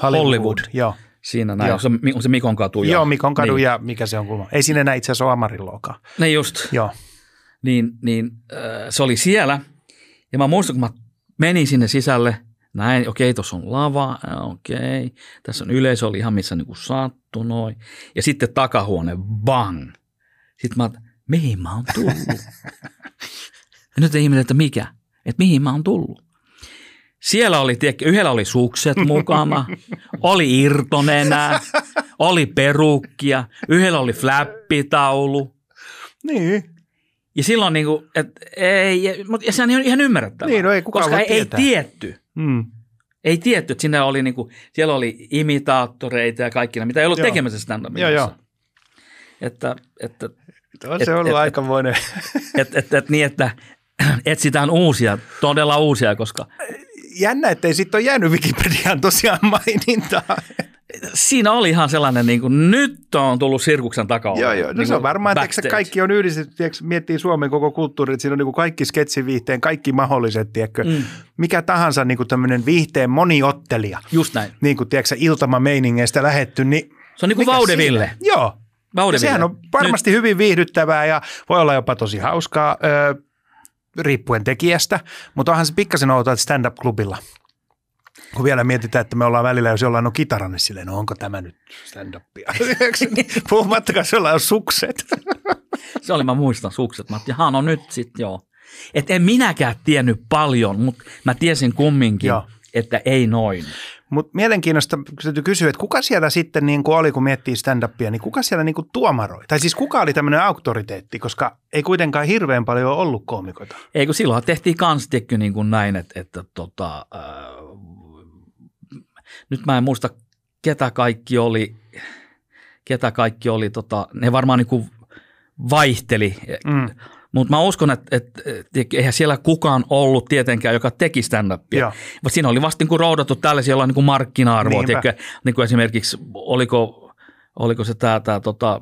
Hollywood. Hollywood joo. Siinä näin, on se, onko se Mikon katu? Joo, Mikon katu niin. ja mikä se on kulma. Ei siinä enää itse asiassa ole Amarilloakaan. Niin ne just. Joo. Niin, niin äh, se oli siellä ja mä muistan, kun mä menin sinne sisälle, näin, okei, tuossa on lava, okei, tässä on yleisö, oli ihan missä niin sattu noin. Ja sitten takahuone, bang. Sitten mä, mihin mä oon tullut? *laughs* ja nyt ei ihminen, että mikä? että mihin mä oon tullut. Siellä oli, tiedä, yhdellä oli sukset mukana, *laughs* oli irtonenä, oli perukkia, yhdellä oli fläppitaulu. Niin. Ja silloin niin kuin, että ei, ja sehän on ihan ymmärrettävää. Niin, no ei kukaan koska ei, ei tietty. Mm. Ei tietty, että siinä oli niin kuin, siellä oli imitaattoreita ja kaikki, mitä ei ollut joo. tekemässä stand joo, joo. Että, että, on et, se ollut et, aikamoinen. Että että että, niin, että *clears throat* etsitään uusia, todella uusia, koska... Jännä, ettei sitten ole jäänyt Wikipediaan tosiaan mainintaa. Siinä oli ihan sellainen, niin kuin, nyt on tullut sirkuksen takaa. Joo, joo. No niin se on varmaan, että kaikki on yhdistetty, tiedätkö, miettii Suomen koko kulttuuri, että siinä on niin kaikki sketsiviihteen, kaikki mahdolliset, tiedätkö, mm. mikä tahansa niin kuin tämmöinen viihteen moniottelija. Just näin. Niin kuin, tiedätkö, meiningeistä lähetty, niin... Se on niin kuin vaudeville. Siinä? Joo, Vaudeville. Sehän on varmasti Nyt. hyvin viihdyttävää ja voi olla jopa tosi hauskaa. Öö, riippuen tekijästä, mutta onhan se pikkasen outoa, että stand-up-klubilla kun vielä mietitään, että me ollaan välillä, jos jollain on kitara, niin silleen, no onko tämä nyt stand-upia? *laughs* Puhumattakaan, se on sukset. Se oli, mä muistan sukset. Mä ajattelin, jaha, no nyt sitten joo. Et en minäkään tiennyt paljon, mutta mä tiesin kumminkin, joo. että ei noin. Mutta mielenkiinnosta täytyy kysyä, että kuka siellä sitten niin kuin oli, kun miettii stand-upia, niin kuka siellä niin kuin tuomaroi? Tai siis kuka oli tämmöinen auktoriteetti, koska ei kuitenkaan hirveän paljon ollut koomikoita. Ei kun silloin tehtiin kans niin kuin näin, että, että tota, äh, nyt mä en muista ketä kaikki oli, ketä kaikki oli tota, ne varmaan niin kuin vaihteli. Mm mutta mä uskon, että, että, että eihän siellä kukaan ollut tietenkään, joka teki stand-upia. Mutta siinä oli vasta niin kuin roudattu tällaisia, joilla on niin kuin markkina-arvoa. Niin kuin niinku esimerkiksi, oliko, oliko se tämä, tämä tota,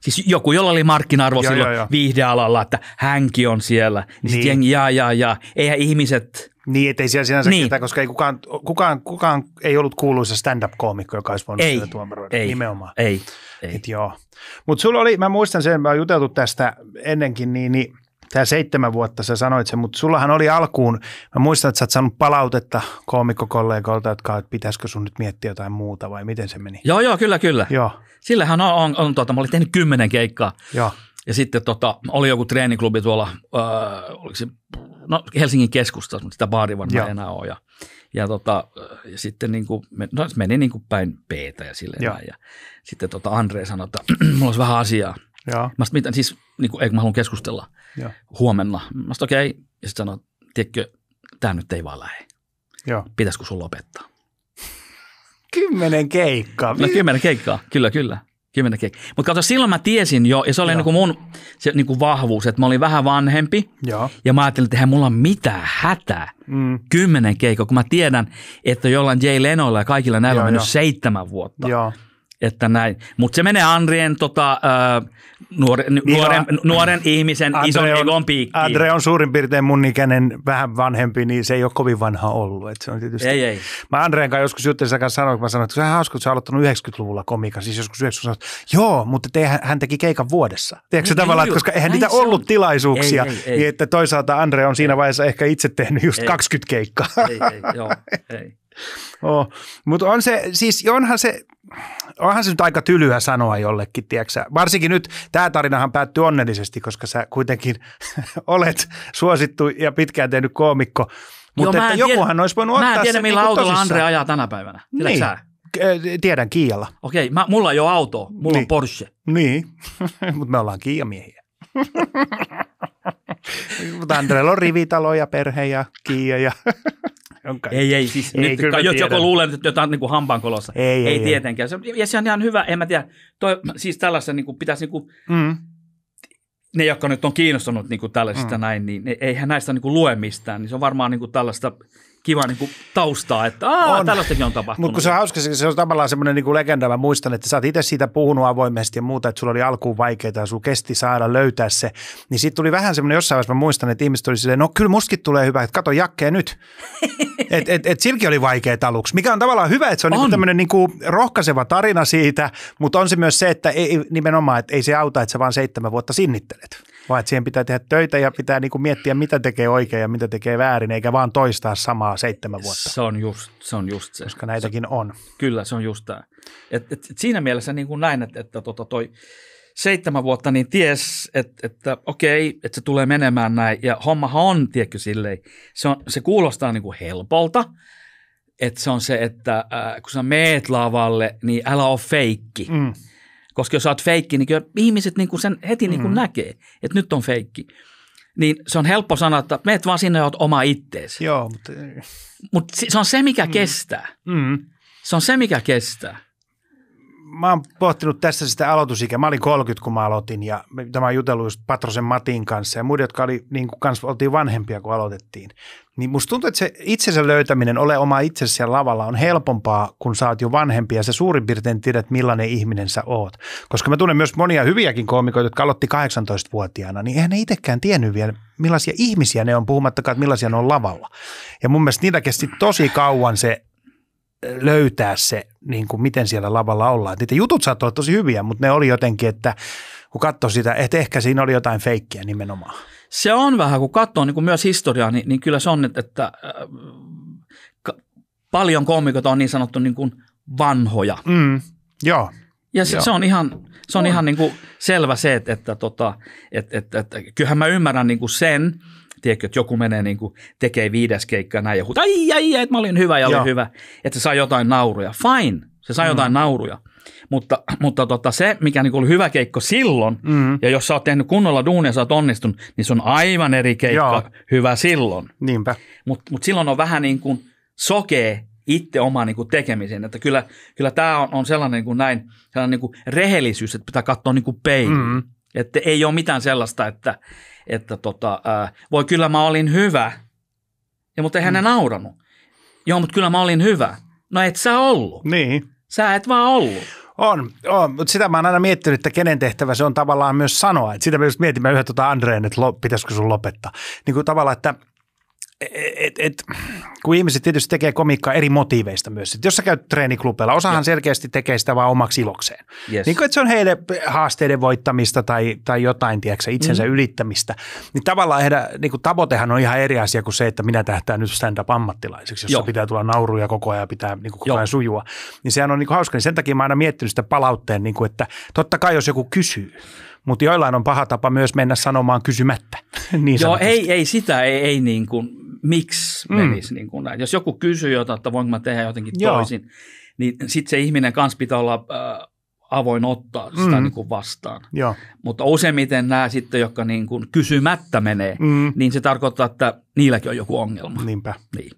siis joku, jolla oli markkina-arvo ja, silloin ja, ja. viihdealalla, että hänkin on siellä. Niin, niin. jengi, jaa, jaa, jaa. Eihän ihmiset – niin, ettei siellä sinänsä niin. ketään, koska ei kukaan, kukaan, kukaan ei ollut kuuluisa stand-up-koomikko, joka olisi voinut ei, sitä tuomaroida. Ei, nimenomaan. Ei, ei. Et joo. Mutta sulla oli, mä muistan sen, mä oon juteltu tästä ennenkin, niin, niin tämä seitsemän vuotta sä sanoit sen, mutta sullahan oli alkuun, mä muistan, että sä oot saanut palautetta koomikkokollegoilta, jotka että pitäisikö sun nyt miettiä jotain muuta vai miten se meni? Joo, joo, kyllä, kyllä. Joo. Sillähän on, on, on tuota, mä olin tehnyt kymmenen keikkaa. Joo. Ja sitten tota, oli joku treeniklubi tuolla, öö, oliko se no Helsingin keskustassa, mutta sitä baari varmaan Joo. enää on. Ja, ja, tota, ja sitten niin kuin, no, meni niin kuin päin peetä ja silleen näin. Ja sitten tota Andre sanoi, että *clears throat* mulla olisi vähän asiaa. Joo. Mä sitten mitä, siis, niin kuin, ei mä haluan keskustella Joo. huomenna. Mä sanoin, okei. Okay. Ja sitten sanoi, tiedätkö, tämä nyt ei vaan lähe. Joo. Pitäisikö sun lopettaa? Kymmenen keikkaa. No kymmenen keikkaa, kyllä, kyllä. Kymmentä keikkaa. Mutta katsotaan silloin mä tiesin jo, ja se oli Joo. niinku mun se, niinku vahvuus, että mä olin vähän vanhempi. ja, Ja mä ajattelin, että eihän mulla on mitään hätää. Mm. Kymmenen keikkaa, kun mä tiedän, että jollain Jay Lenoilla ja kaikilla näillä ja, on mennyt ja. seitsemän vuotta. Joo että näin. Mutta se menee Andrien tota, nuore, niin nuoren, Iva, nuoren ihmisen Andre ison on, egon piikkiin. Andre on suurin piirtein mun ikäinen, vähän vanhempi, niin se ei ole kovin vanha ollut. Et se on tietysti, ei, ei. Mä Andreen kanssa joskus juttelin kanssa sanoin, kun mä sanoin, että se on hauska, että sä aloittanut 90-luvulla komikan, siis joskus 90 luvulla joo, mutta te, hän teki keikan vuodessa. Tiedätkö niin, tavallaan, että koska eihän näin niitä ollut on. tilaisuuksia, ei, ei, ei. niin että toisaalta Andre on siinä ei. vaiheessa ehkä itse tehnyt just ei. 20 keikkaa. Ei, ei, joo, ei. Oh. Mutta on se, siis onhan se, onhan se nyt aika tylyä sanoa jollekin, tieksä. Varsinkin nyt tämä tarinahan päättyy onnellisesti, koska sä kuitenkin *laughs* olet suosittu ja pitkään tehnyt koomikko. Mutta että jokuhan tiedä, olisi voinut mä ottaa Mä en tiedä, millä niin autolla Andre ajaa tänä päivänä. niin. Sä? Eh, tiedän Kiijalla. Okei, mä, mulla ei ole auto, mulla niin. on Porsche. Niin, *laughs* mutta me ollaan Kiia-miehiä. *laughs* Mutta Andrella on rivitalo ja perhe ja Kiia ja ei, ei, siis ei, nyt, jos joku luulee, että jotain niin kuin kolossa. Ei, ei, ei, ei tietenkään. Se, ja se on ihan hyvä, en mä tiedä. Toi, siis tällaisen niin kuin, pitäisi niin kuin, mm. ne, jotka nyt on kiinnostunut niin kuin tällaisista mm. näin, niin eihän näistä niin kuin, lue mistään. Niin se on varmaan niin kuin, tällaista kiva niin kuin taustaa, että aah, on. tällaistakin on tapahtunut. Mutta kun se on hauska, se on tavallaan semmoinen niin kuin legenda, mä muistan, että sä oot itse siitä puhunut avoimesti ja muuta, että sulla oli alkuun vaikeaa ja sulla kesti saada löytää se. Niin siitä tuli vähän semmoinen jossain vaiheessa, mä muistan, että ihmiset oli silleen, no kyllä mustakin tulee hyvä, että kato jakkee nyt. että *laughs* et, et, silki oli vaikea aluksi, mikä on tavallaan hyvä, että se on, niinku on. Niin tämmöinen niin kuin rohkaiseva tarina siitä, mutta on se myös se, että ei, nimenomaan, että ei se auta, että sä vaan seitsemän vuotta sinnittelet vaan että siihen pitää tehdä töitä ja pitää niin kuin miettiä, mitä tekee oikein ja mitä tekee väärin, eikä vaan toistaa samaa seitsemän vuotta. Se on just se. On just se. Koska näitäkin se, on. Kyllä, se on just tämä. Et, et, et siinä mielessä niin kuin näin, että, että tota toi seitsemän vuotta, niin ties, että, että okei, että se tulee menemään näin. Ja hommahan on, tiedätkö, silleen, se, on, se kuulostaa niin kuin helpolta, että se on se, että äh, kun sä meet lavalle, niin älä ole feikki. Mm koska jos sä oot feikki, niin kyllä ihmiset niin kuin sen heti niin kuin mm. näkee, että nyt on feikki. Niin se on helppo sanoa, että meet vaan sinne ja oot oma itteesi. Joo, mutta... Mut se on se, mikä mm. kestää. Mm. Se on se, mikä kestää mä oon pohtinut tässä sitä aloitusikä. Mä olin 30, kun mä aloitin ja tämä on jutellut just Patrosen Matin kanssa ja muiden, jotka oli, niin kuin kanssa oltiin vanhempia, kun aloitettiin. Niin musta tuntuu, että se itsensä löytäminen, ole oma itsesi siellä lavalla, on helpompaa, kun sä oot jo vanhempi ja sä suurin piirtein tiedät, millainen ihminen sä oot. Koska mä tunnen myös monia hyviäkin koomikoita, jotka aloitti 18-vuotiaana, niin eihän ne itsekään tiennyt vielä, millaisia ihmisiä ne on, puhumattakaan, että millaisia ne on lavalla. Ja mun mielestä niitä kesti tosi kauan se löytää se, niin kuin miten siellä lavalla ollaan. Niitä jutut saattoi olla tosi hyviä, mutta ne oli jotenkin, että kun katsoi sitä, että ehkä siinä oli jotain feikkiä nimenomaan. Se on vähän, kun katsoo niin kuin myös historiaa, niin, niin kyllä se on, että, että äh, ka, paljon komikot on niin sanottu niin kuin vanhoja. Mm, joo. Ja se, joo. se on ihan, se on on. ihan niin kuin selvä se, että, että, että, tota, että, että, että kyllähän mä ymmärrän niin kuin sen – tiedätkö, että joku menee niin kuin, tekee viides keikka näin ja huutaa, ai, ai, ai, että mä olin hyvä ja olin Joo. hyvä, että se sai jotain nauruja. Fine, se sai mm. jotain nauruja. Mutta, mutta tota, se, mikä niin oli hyvä keikko silloin, mm. ja jos sä oot tehnyt kunnolla duunia, sä oot onnistunut, niin se on aivan eri keikka Joo. hyvä silloin. Niinpä. Mutta mut silloin on vähän niin kuin sokee itse omaan niin tekemiseen, Että kyllä, kyllä tämä on, on sellainen, niin kuin näin, sellainen niin kuin rehellisyys, että pitää katsoa niin kuin peiliin. Mm. Että ei ole mitään sellaista, että, että tota, ää, äh, voi kyllä mä olin hyvä, ja mutta eihän mm. ne nauranut. Joo, mutta kyllä mä olin hyvä. No et sä ollut. Niin. Sä et vaan ollut. On, on, mutta sitä mä oon aina miettinyt, että kenen tehtävä se on tavallaan myös sanoa. Et sitä me just mietimme yhä tuota Andreen, että lo, pitäisikö sun lopettaa. Niin kuin tavallaan, että – E-, et, et, kun ihmiset tietysti tekee komiikkaa eri motiiveista myös. Et jos sä käyt treeniklubeilla, osahan ja. selkeästi tekee sitä vaan omaksi ilokseen. Yes. Niin kun, että se on heille haasteiden voittamista tai, tai jotain, tiedätkö, itsensä mm. ylittämistä. Niin tavallaan heidän niin kuin tavoitehan on ihan eri asia kuin se, että minä tähtään nyt stand-up-ammattilaiseksi, jossa Joo. pitää tulla nauruja koko ajan, pitää niin kuin koko ajan sujua. Niin sehän on niin kuin hauska. Niin sen takia mä aina miettinyt sitä palautteen, niin kuin, että totta kai jos joku kysyy, mutta joillain on paha tapa myös mennä sanomaan kysymättä. *laughs* niin Joo, ei, ei sitä, ei, ei niin kuin, miksi mm. menisi. Niin kuin näin. Jos joku kysyy jotain, että voinko mä tehdä jotenkin Joo. toisin, niin sitten se ihminen kanssa pitää olla äh, avoin ottaa sitä mm. niin kuin vastaan. Joo. Mutta useimmiten nämä sitten, jotka niin kuin kysymättä menee, mm. niin se tarkoittaa, että niilläkin on joku ongelma. Niinpä. Niin.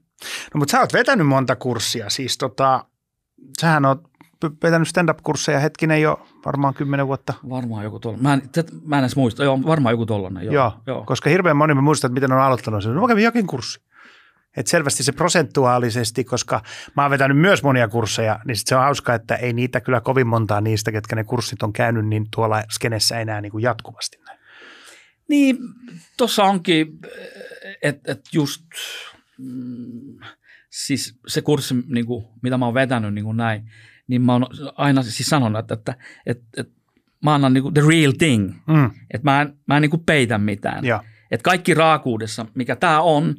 No mutta sä oot vetänyt monta kurssia, siis tota, sähän oot vetänyt stand-up-kursseja hetkinen jo varmaan kymmenen vuotta. Varmaan joku tuolla. Mä en, te, mä en edes muista. Joo, varmaan joku tollainen. Joo, joo, joo. koska hirveän moni me muistaa, että miten on aloittanut. Sen. No, mä kävin jokin kurssi. Et selvästi se prosentuaalisesti, koska mä oon vetänyt myös monia kursseja, niin sit se on hauska, että ei niitä kyllä kovin montaa niistä, ketkä ne kurssit on käynyt, niin tuolla skenessä enää niinku niin kuin jatkuvasti Niin, tuossa onkin, että et just mm, siis se kurssi, niin kuin, mitä mä oon vetänyt niin kuin näin, niin mä oon aina siis sanonut, että, että, että, että mä annan niinku the real thing. Mm. Että mä en, mä en niinku peitä mitään. Ja. Et kaikki raakuudessa, mikä tämä on,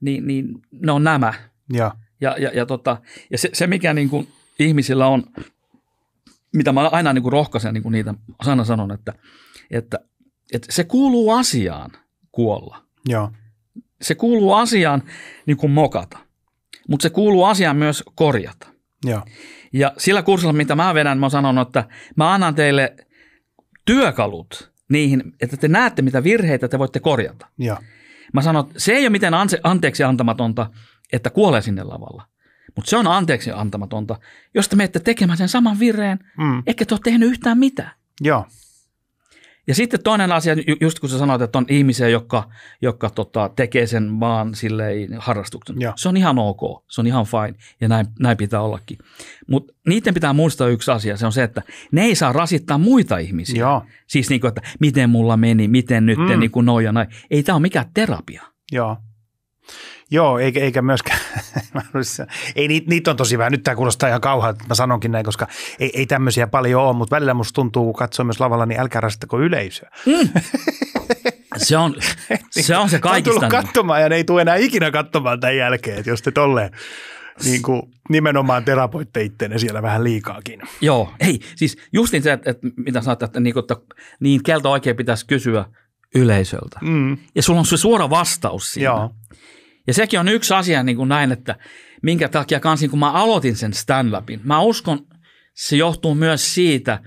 niin, niin ne on nämä. Ja, ja, ja, ja, tota, ja se, se, mikä niinku ihmisillä on, mitä mä aina niinku rohkaisen niinku niitä, sana sanon, että, että, että se kuuluu asiaan kuolla. Ja. Se kuuluu asiaan niin kuin mokata, mutta se kuuluu asiaan myös korjata. Joo. Ja sillä kurssilla, mitä mä vedän, mä oon sanonut, että mä annan teille työkalut niihin, että te näette, mitä virheitä te voitte korjata. Ja. Mä sanon, että se ei ole miten anteeksi antamatonta, että kuolee sinne lavalla. Mutta se on anteeksi antamatonta, jos te menette tekemään sen saman virheen, mm. eikä te ole tehnyt yhtään mitään. Joo. Ja sitten toinen asia, just kun sä sanoit, että on ihmisiä, jotka, jotka tota, tekee sen vaan silleen harrastuksen. Ja. Se on ihan ok, se on ihan fine ja näin, näin pitää ollakin. Mutta niiden pitää muistaa yksi asia, se on se, että ne ei saa rasittaa muita ihmisiä. Ja. Siis niin kuin, että miten mulla meni, miten nyt, mm. niin kuin noin ja näin. Ei tämä ole mikään terapia. Joo. Joo, eikä, eikä myöskään. *laughs* ei, niitä, niitä on tosi vähän. Nyt tämä kuulostaa ihan kauhean, että mä sanonkin näin, koska ei, ei tämmöisiä paljon ole, mutta välillä musta tuntuu, kun katsoo myös lavalla, niin älkää rasittako yleisöä. Mm. *laughs* Niin, se on, se on se kaikista. tullut niin. katsomaan ja ne ei tule enää ikinä katsomaan tämän jälkeen, että jos te tolleen niin kuin nimenomaan terapoitte itteenne siellä vähän liikaakin. Joo, ei, siis justin se, että, että mitä sanoit, että niin, että niin keltä oikein pitäisi kysyä yleisöltä. Mm. Ja sulla on se suora vastaus siinä. Joo. Ja sekin on yksi asia niin kuin näin, että minkä takia kanssa niin kun mä aloitin sen stand-upin. Mä uskon, se johtuu myös siitä,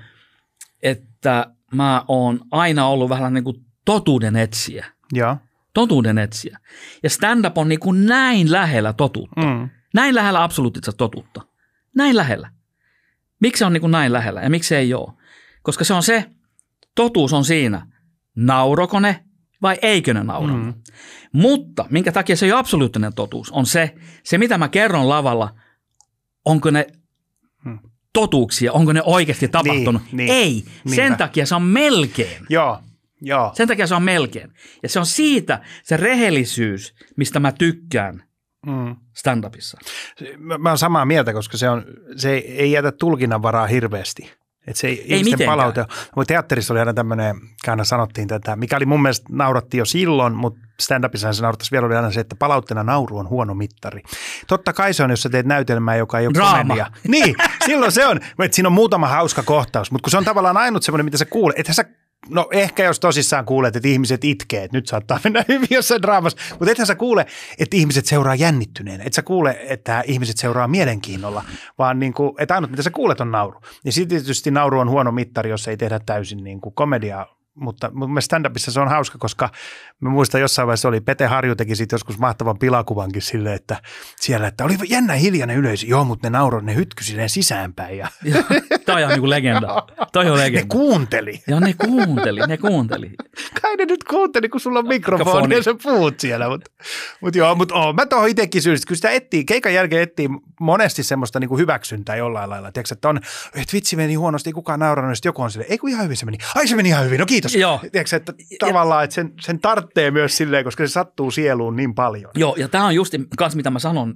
että mä oon aina ollut vähän niin kuin totuuden etsiä. Ja. Totuuden etsiä. Ja stand-up on niin kuin näin lähellä totuutta. Mm. Näin lähellä absoluuttista totuutta. Näin lähellä. Miksi se on niin kuin näin lähellä ja miksi se ei ole? Koska se on se, totuus on siinä, naurokone vai eikö ne naura. Mm. Mutta minkä takia se ei ole absoluuttinen totuus, on se, se mitä mä kerron lavalla, onko ne hmm. totuuksia, onko ne oikeasti niin, tapahtunut. Niin, niin. Ei, Niinpä. sen takia se on melkein. Joo, joo. Sen takia se on melkein. Ja se on siitä se rehellisyys, mistä mä tykkään mm. stand-upissa. Mä, mä oon samaa mieltä, koska se, on, se ei jätä tulkinnanvaraa hirveästi. Et se ei, ei mitenkään. palaute. No, teatterissa oli aina tämmöinen, aina sanottiin tätä, mikä oli mun mielestä nauratti jo silloin, mutta stand-upissa se naurattaisi vielä oli aina se, että palautteena nauru on huono mittari. Totta kai se on, jos sä teet näytelmää, joka ei ole Draama. komedia. Niin, silloin se on. Et siinä on muutama hauska kohtaus, mutta kun se on tavallaan ainut semmoinen, mitä sä kuulet. Että sä no ehkä jos tosissaan kuulet, että ihmiset itkee, että nyt saattaa mennä *laughs* hyvin jossain draamassa, mutta ethän sä kuule, että ihmiset seuraa jännittyneenä, et sä kuule, että ihmiset seuraa mielenkiinnolla, vaan niin kuin, että ainut mitä sä kuulet on nauru. Ja niin sitten tietysti nauru on huono mittari, jos ei tehdä täysin niin kuin komediaa mutta mun stand-upissa se on hauska, koska mä muistan jossain vaiheessa oli, Pete Harju teki siitä joskus mahtavan pilakuvankin sille, että siellä, että oli jännä hiljainen yleisö, joo, mutta ne nauroi, ne hytkysi ne sisäänpäin. Ja, *laughs* on ihan niin legenda. Toi on legenda. Ne kuunteli. Joo, ne kuunteli, ne kuunteli. Kai ne nyt kuunteli, kun sulla on mikrofoni ja sä puhut siellä. Mutta mut joo, mutta oh, mä tuohon itsekin syystä. Kyllä sitä etsii, keikan jälkeen etsii monesti semmoista niinku hyväksyntää jollain lailla. Tiedätkö, että on, että vitsi meni huonosti, ei kukaan naurannut, joku on silleen, ei kun ihan hyvin se meni. Ai se meni ihan hyvin, no kiitos. Joo. Tiedätkö, että tavallaan, että sen, sen tarttee myös silleen, koska se sattuu sieluun niin paljon. Joo, ja tämä on just kans, mitä mä sanon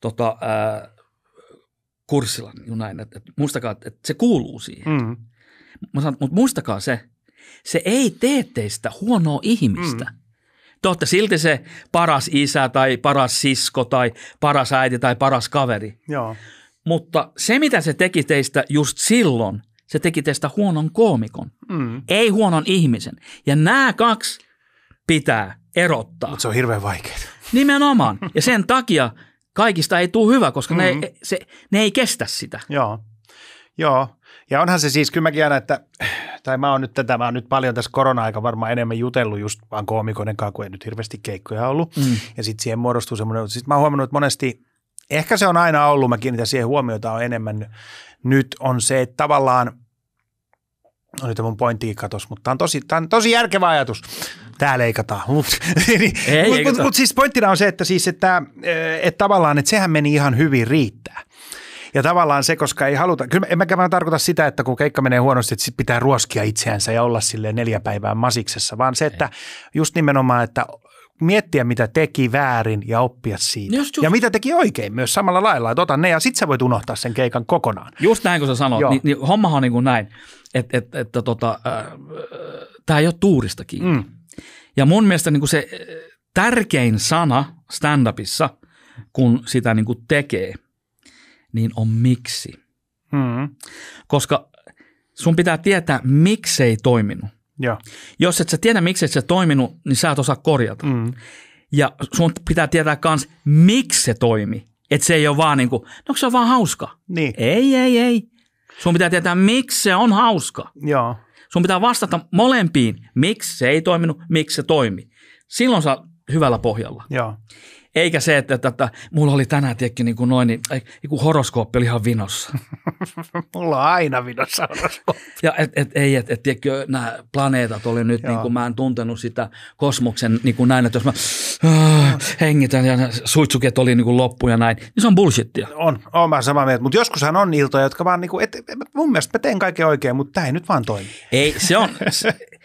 tota, äh, kurssilla niin näin, että, että muistakaa, että se kuuluu siihen. Mm. Mä sanon, mutta muistakaa se, se ei tee teistä huonoa ihmistä. Mm. Te olette silti se paras isä tai paras sisko tai paras äiti tai paras kaveri. Joo. Mutta se, mitä se teki teistä just silloin, se teki teistä huonon koomikon, mm. ei huonon ihmisen. Ja nämä kaksi pitää erottaa. Mutta se on hirveän vaikeaa. Nimenomaan. Ja sen takia kaikista ei tule hyvä, koska mm. ne, ei, mm-hmm. se, ne ei kestä sitä. Joo. Joo. Ja onhan se siis, kyllä mäkin aina, että, tai mä oon nyt tätä, mä oon nyt paljon tässä korona-aika varmaan enemmän jutellut just vaan koomikoiden kanssa, kun ei nyt hirveästi keikkoja ollut. Mm. Ja sitten siihen muodostuu semmoinen, sitten mä oon huomannut, että monesti, ehkä se on aina ollut, mä kiinnitän siihen huomiota on enemmän nyt, on se, että tavallaan, on nyt mun pointti katos, mutta tämä on tosi, tämä on tosi järkevä ajatus tämä leikataan. Mutta *laughs* niin, mut, mut, mut siis pointtina on se, että, siis, että, että tavallaan, että sehän meni ihan hyvin riittää. Ja tavallaan se, koska ei haluta, kyllä en mäkään tarkoita sitä, että kun keikka menee huonosti, että sit pitää ruoskia itseänsä ja olla sille neljä päivää masiksessa, vaan se, että just nimenomaan, että miettiä, mitä teki väärin ja oppia siitä. Just, just. Ja mitä teki oikein myös samalla lailla, että ota ne ja sit sä voit unohtaa sen keikan kokonaan. Just näin, kun sä sanoit, niin, niin hommahan on niin kuin näin, että et, et, tota, äh, tämä ei ole tuurista kiinni. Mm. Ja mun mielestä niin kuin se eh, tärkein sana stand-upissa, kun sitä niin kuin tekee, niin on miksi. Hmm. Koska sun pitää tietää, ei toiminut. Ja. Jos et sä tiedä, et se toiminut, niin sä et osaa korjata. Mm. Ja sun pitää tietää myös, miksi se toimi. Että se ei ole vaan niin kuin, no se on vaan hauska. Niin. Ei, ei, ei. Sun pitää tietää, miksi se on hauska. Joo. Sun pitää vastata molempiin, miksi se ei toiminut, miksi se toimi. Silloin sä hyvällä pohjalla. Joo. Eikä se, että, että, että mulla oli tänään tietenkin niin kuin noin, niin, niin kuin horoskooppi oli ihan vinossa. *laughs* mulla on aina vinossa horoskooppi. Ja et, et, ei, että et, tietenkin nämä planeetat oli nyt, niin kuin mä en tuntenut sitä kosmoksen niin kuin näin, että jos mä äh, hengitän ja suitsuket oli niin kuin loppu ja näin, niin se on bullshittia. On, on mä samaa mieltä, mutta joskushan on iltoja, jotka vaan niin kuin, et, mun mielestä mä teen kaiken oikein, mutta tämä ei nyt vaan toimi. Ei, se on,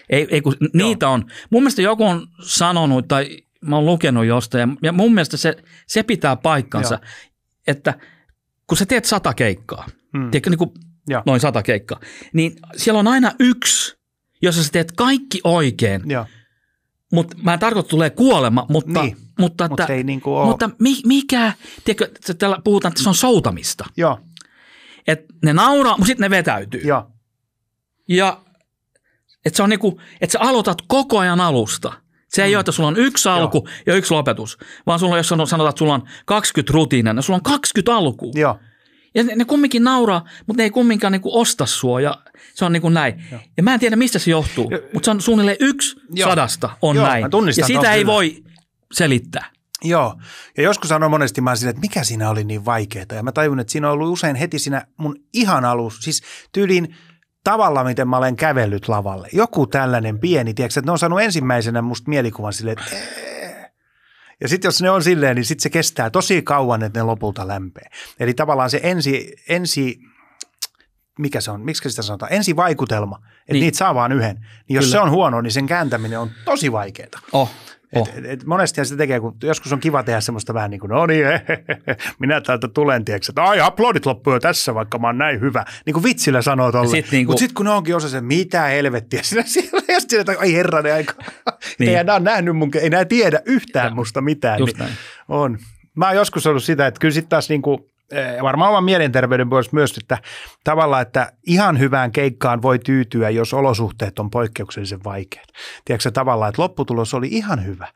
ei, ei kun *laughs* niitä on. Mun mielestä joku on sanonut, tai mä oon lukenut jostain, ja mun mielestä se, se pitää paikkansa, Joo. että kun sä teet sata keikkaa, hmm. tiedätkö, niin kuin noin sata keikkaa, niin siellä on aina yksi, jossa sä teet kaikki oikein, mutta mä en tarkoita, tulee kuolema, mutta, niin. mutta, että, Mut ei niin kuin mutta mi, mikä, tiedätkö, täällä puhutaan, että se on soutamista. Joo. Et ne nauraa, mutta sitten ne vetäytyy. Joo. Ja, ja että se on niin kuin, että sä aloitat koko ajan alusta – se ei mm. ole, että sulla on yksi alku Joo. ja yksi lopetus, vaan sulla on, jos sanotaan, että sulla on 20 niin sulla on 20 alkua. Joo. Ja ne, ne kumminkin nauraa, mutta ne ei kumminkaan niinku osta sua ja se on niin kuin näin. Joo. Ja mä en tiedä, mistä se johtuu, jo, mutta se on suunnilleen yksi jo. sadasta on Joo, näin. Ja sitä ei kyllä. voi selittää. Joo, ja joskus sanoin monesti mä sille, että mikä siinä oli niin vaikeaa. Ja mä tajun, että siinä on ollut usein heti siinä mun ihan alus, siis tyyliin – tavalla, miten mä olen kävellyt lavalle. Joku tällainen pieni, tiedätkö, että ne on saanut ensimmäisenä musta mielikuvan silleen, että ja sitten jos ne on silleen, niin sitten se kestää tosi kauan, että ne lopulta lämpee. Eli tavallaan se ensi, ensi mikä se on, miksi sitä sanotaan, vaikutelma, että niin. niitä saa vaan yhden. Niin jos Kyllä. se on huono, niin sen kääntäminen on tosi vaikeaa. Oh. Oh. Et, et monestihan sitä tekee, kun joskus on kiva tehdä semmoista vähän niin kuin, no niin, *laughs* minä täältä tulen, tiedätkö, että ai aplodit loppuu jo tässä, vaikka mä oon näin hyvä. Niin kuin vitsillä sanoo tolle. Sitten niin Mutta sitten kun ne onkin osa se, mitä helvettiä, sinä *laughs* siellä, just sillä, että ai herranen aika. Niin. Ei enää nähnyt mun, ei enää tiedä yhtään ja. musta mitään. Just niin näin. On. Mä oon joskus ollut sitä, että kyllä sitten taas niin kuin – ja varmaan oman mielenterveyden puolesta myös, että tavallaan, että ihan hyvään keikkaan voi tyytyä, jos olosuhteet on poikkeuksellisen vaikeat. Tiedätkö tavallaan, että lopputulos oli ihan hyvä.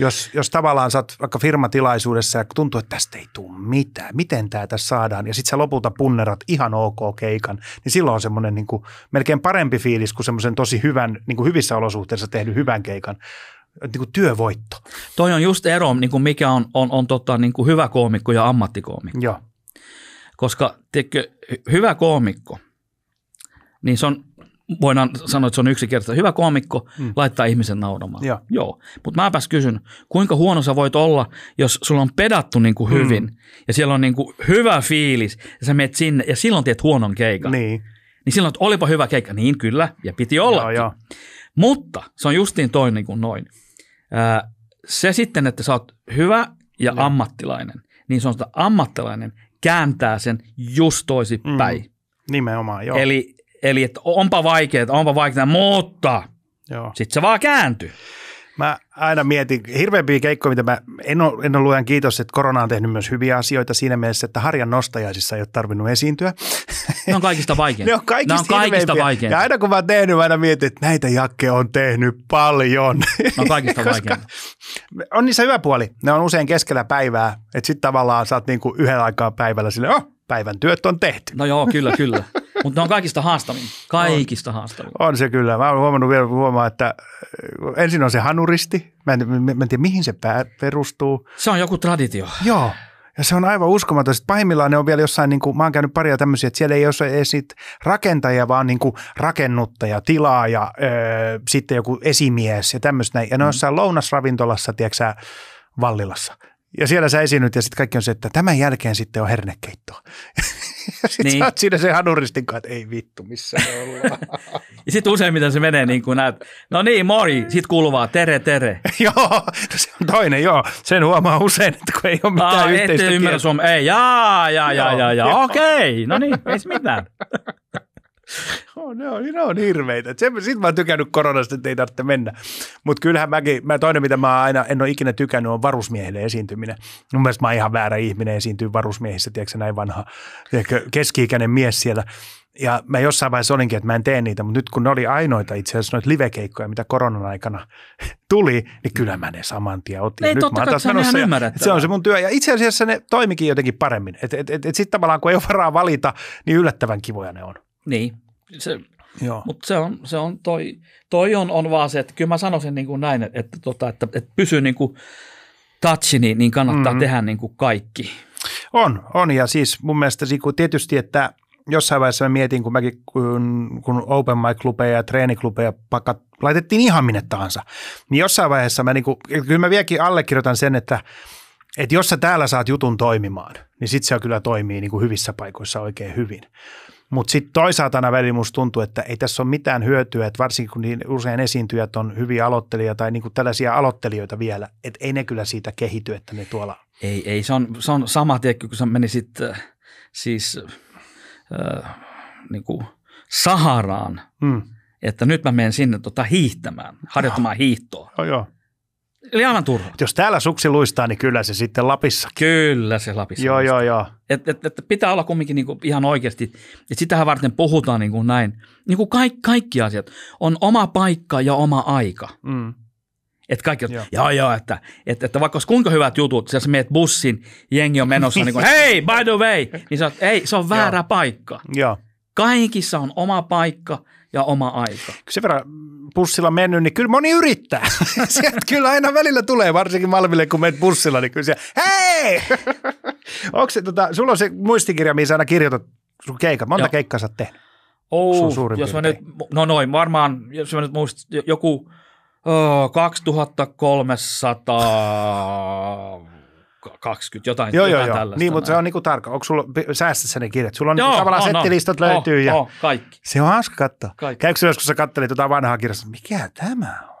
Jos, jos tavallaan saat vaikka firmatilaisuudessa ja tuntuu, että tästä ei tule mitään, miten tämä tässä saadaan, ja sitten sä lopulta punnerat ihan ok keikan, niin silloin on semmoinen niin melkein parempi fiilis kuin semmoisen tosi hyvän, niin kuin hyvissä olosuhteissa tehdy hyvän keikan Äh, niin kuin työvoitto. Toi on just ero, niin kuin mikä on, on, on tota, niin kuin hyvä koomikko ja ammattikoomikko. Joo. Koska tiedätkö, hyvä koomikko, niin se on, voidaan sanoa, että se on yksinkertaisesti Hyvä koomikko mm. laittaa ihmisen nauramaan. Joo. Joo. Mutta mäpäs kysyn, kuinka huono sä voit olla, jos sulla on pedattu niin kuin mm. hyvin mm. ja siellä on niin kuin hyvä fiilis ja sä menet sinne ja silloin teet huonon keikan. Niin. Niin silloin, että olipa hyvä keikka. Niin kyllä, ja piti olla. Mutta se on justiin toinen kuin noin. Se sitten, että sä oot hyvä ja no. ammattilainen, niin se on sitä ammattilainen kääntää sen just toisipäin. Mm. Nimenomaan, joo. Eli, eli että onpa vaikeaa, onpa vaikeaa, mutta sitten se vaan kääntyy. Mä aina mietin, hirveämpiä keikkoja, mitä mä, en ole, en ole luojan kiitos, että korona on tehnyt myös hyviä asioita siinä mielessä, että harjan nostajaisissa ei ole tarvinnut esiintyä. Ne on kaikista vaikeinta. ne on kaikista, ne on kaikista vaikeinta. Ja aina kun mä oon tehnyt, mä aina mietin, että näitä Jakke on tehnyt paljon. Ne on kaikista vaikeinta. On niissä hyvä puoli. Ne on usein keskellä päivää, että sitten tavallaan saat niinku yhden aikaa päivällä sille, oh, päivän työt on tehty. No joo, kyllä, kyllä. Mutta ne on kaikista haastavin. Kaikista on. haastavin. On se kyllä. Mä oon huomannut vielä huomaa, että äh, ensin on se hanuristi. Mä en, mä en tiedä, mihin se perustuu. Se on joku traditio. Joo. Ja se on aivan uskomaton. Sitten pahimmillaan ne on vielä jossain, niin kuin, mä oon käynyt paria tämmöisiä, että siellä ei ole edes rakentaja, vaan niin kuin rakennuttaja, tilaaja, öö, sitten joku esimies ja tämmöistä Ja ne on mm. jossain lounasravintolassa, tiedätkö sä, Vallilassa. Ja siellä sä esiinnyt ja sitten kaikki on se, että tämän jälkeen sitten on hernekeitto. *laughs* Ja sitten niin. sä oot siinä sen hanuristin kanssa, että ei vittu, missä me ollaan. *laughs* ja sitten useimmiten se menee niin kuin näet, no niin, mori, sit kuuluu vaan tere, tere. *laughs* joo, no se on toinen, joo. Sen huomaa usein, että kun ei ole mitään Aa, yhteistä ymmärrä suomea. Ei, jaa, jaa, jaa, jaa, jaa. okei, no niin, ei mitään. Joo, ne on, ne on hirveitä. Sitten mä oon tykännyt koronasta, että ei tarvitse mennä. Mutta kyllähän mäkin, mä toinen mitä mä aina en ole ikinä tykännyt on varusmiehille esiintyminen. Mun mielestä mä oon ihan väärä ihminen esiintyy varusmiehissä, tiedätkö näin vanha tiedätkö, keski-ikäinen mies siellä. Ja mä jossain vaiheessa olinkin, että mä en tee niitä, mutta nyt kun ne oli ainoita itse asiassa noita livekeikkoja, mitä koronan aikana *laughs* tuli, niin kyllä mä ne saman tien otin. Ei, nyt mä se menossa on ja, se on se mun työ. Ja itse asiassa ne toimikin jotenkin paremmin. Että et, et, et sitten tavallaan kun ei ole varaa valita, niin yllättävän kivoja ne on. Niin, se, mutta se on, se on toi, toi on, on vaan se, että kyllä mä sanoisin niin kuin näin, että, että, tota, että, että pysyy niin kuin touch, niin, niin kannattaa mm-hmm. tehdä niin kuin kaikki. On, on ja siis mun mielestä tietysti, että jossain vaiheessa mä mietin, kun mäkin kun, kun open mic-klubeja ja treeniklubeja pakat, laitettiin ihan minne tahansa, niin jossain vaiheessa mä niin kuin, kyllä mä vieläkin allekirjoitan sen, että että jos sä täällä saat jutun toimimaan, niin sit se kyllä toimii niin kuin hyvissä paikoissa oikein hyvin. Mutta sitten toisaalta aina välillä musta tuntuu, että ei tässä ole mitään hyötyä, että varsinkin kun niin usein esiintyjät on hyviä aloittelijoita tai niin kuin tällaisia aloittelijoita vielä, että ei ne kyllä siitä kehity, että ne tuolla. Ei, ei, se on, se on sama, tietty, kun sä menisit äh, siis äh, niin kuin Saharaan, mm. että nyt mä menen sinne tota hiihtämään, harjoittamaan no. hiihtoa. Oh, joo Eli aivan turha. Jos täällä suksi luistaa, niin kyllä se sitten Lapissa. Kyllä se Lapissa. Joo, luistaa. joo, joo. Et, et, et pitää olla kumminkin niinku ihan oikeasti, että sitähän varten puhutaan niinku näin. Niinku kaik, kaikki asiat. On oma paikka ja oma aika. Mm. Et kaikki joo, joo, joo että, että, että vaikka olisi kuinka hyvät jutut, jos meet bussin, jengi on menossa, niin kuin, *laughs* hei, by the way, niin sä oot, ei, se on väärä joo. paikka. Joo. Kaikissa on oma paikka ja oma aika. Sen verran bussilla mennyt, niin kyllä moni yrittää. *laughs* Sieltä kyllä aina välillä tulee, varsinkin Malville, kun menet bussilla, niin kyllä siellä, hei! *laughs* Onko se, tota, sulla on se muistikirja, missä aina kirjoitat sun keikka. Monta Joo. keikkaa sä tehnyt? Oh, jos mä nyt, no noin, varmaan, jos mä nyt muist, joku öö, oh, 2300 20 jotain. Joo, jotain joo, tällaista Niin, mutta se on niinku tarkka. Onko sulla, säästössä ne kirjat? Sulla on niinku joo, niinku tavallaan on, settilistat on, löytyy. Oh, ja Oh, kaikki. Se on hauska katsoa. Kaikki. Käykö joskus sä kattelit jotain vanhaa kirjasta? Mikä tämä on?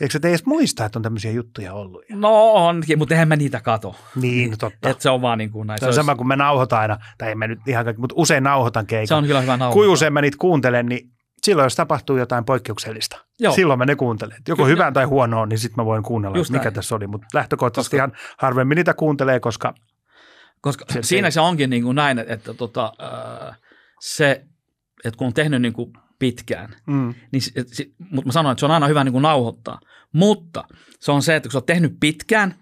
Eikö sä edes muista, että on tämmöisiä juttuja ollut? No on, mutta eihän mä niitä kato. Niin, no totta. Et se on vaan niin kuin näin. Se on olisi... sama, kun mä nauhoitan aina, tai en mä nyt ihan kaikki, mutta usein nauhoitan keikan. Se on kyllä hyvä nauhoitan. Kuin usein mä niitä kuuntelen, niin silloin, jos tapahtuu jotain poikkeuksellista, Joo. silloin mä ne kuuntelen. Joko Kyllä. hyvään tai huonoon, niin sitten mä voin kuunnella, Just mikä näin. tässä oli. Mutta lähtökohtaisesti koska, ihan harvemmin niitä kuuntelee, koska... koska se siinä se onkin niin kuin näin, että, tota, se, että kun on tehnyt niin kuin pitkään, mm. niin, mutta mä sanoin, että se on aina hyvä niin kuin nauhoittaa. Mutta se on se, että kun sä oot tehnyt pitkään,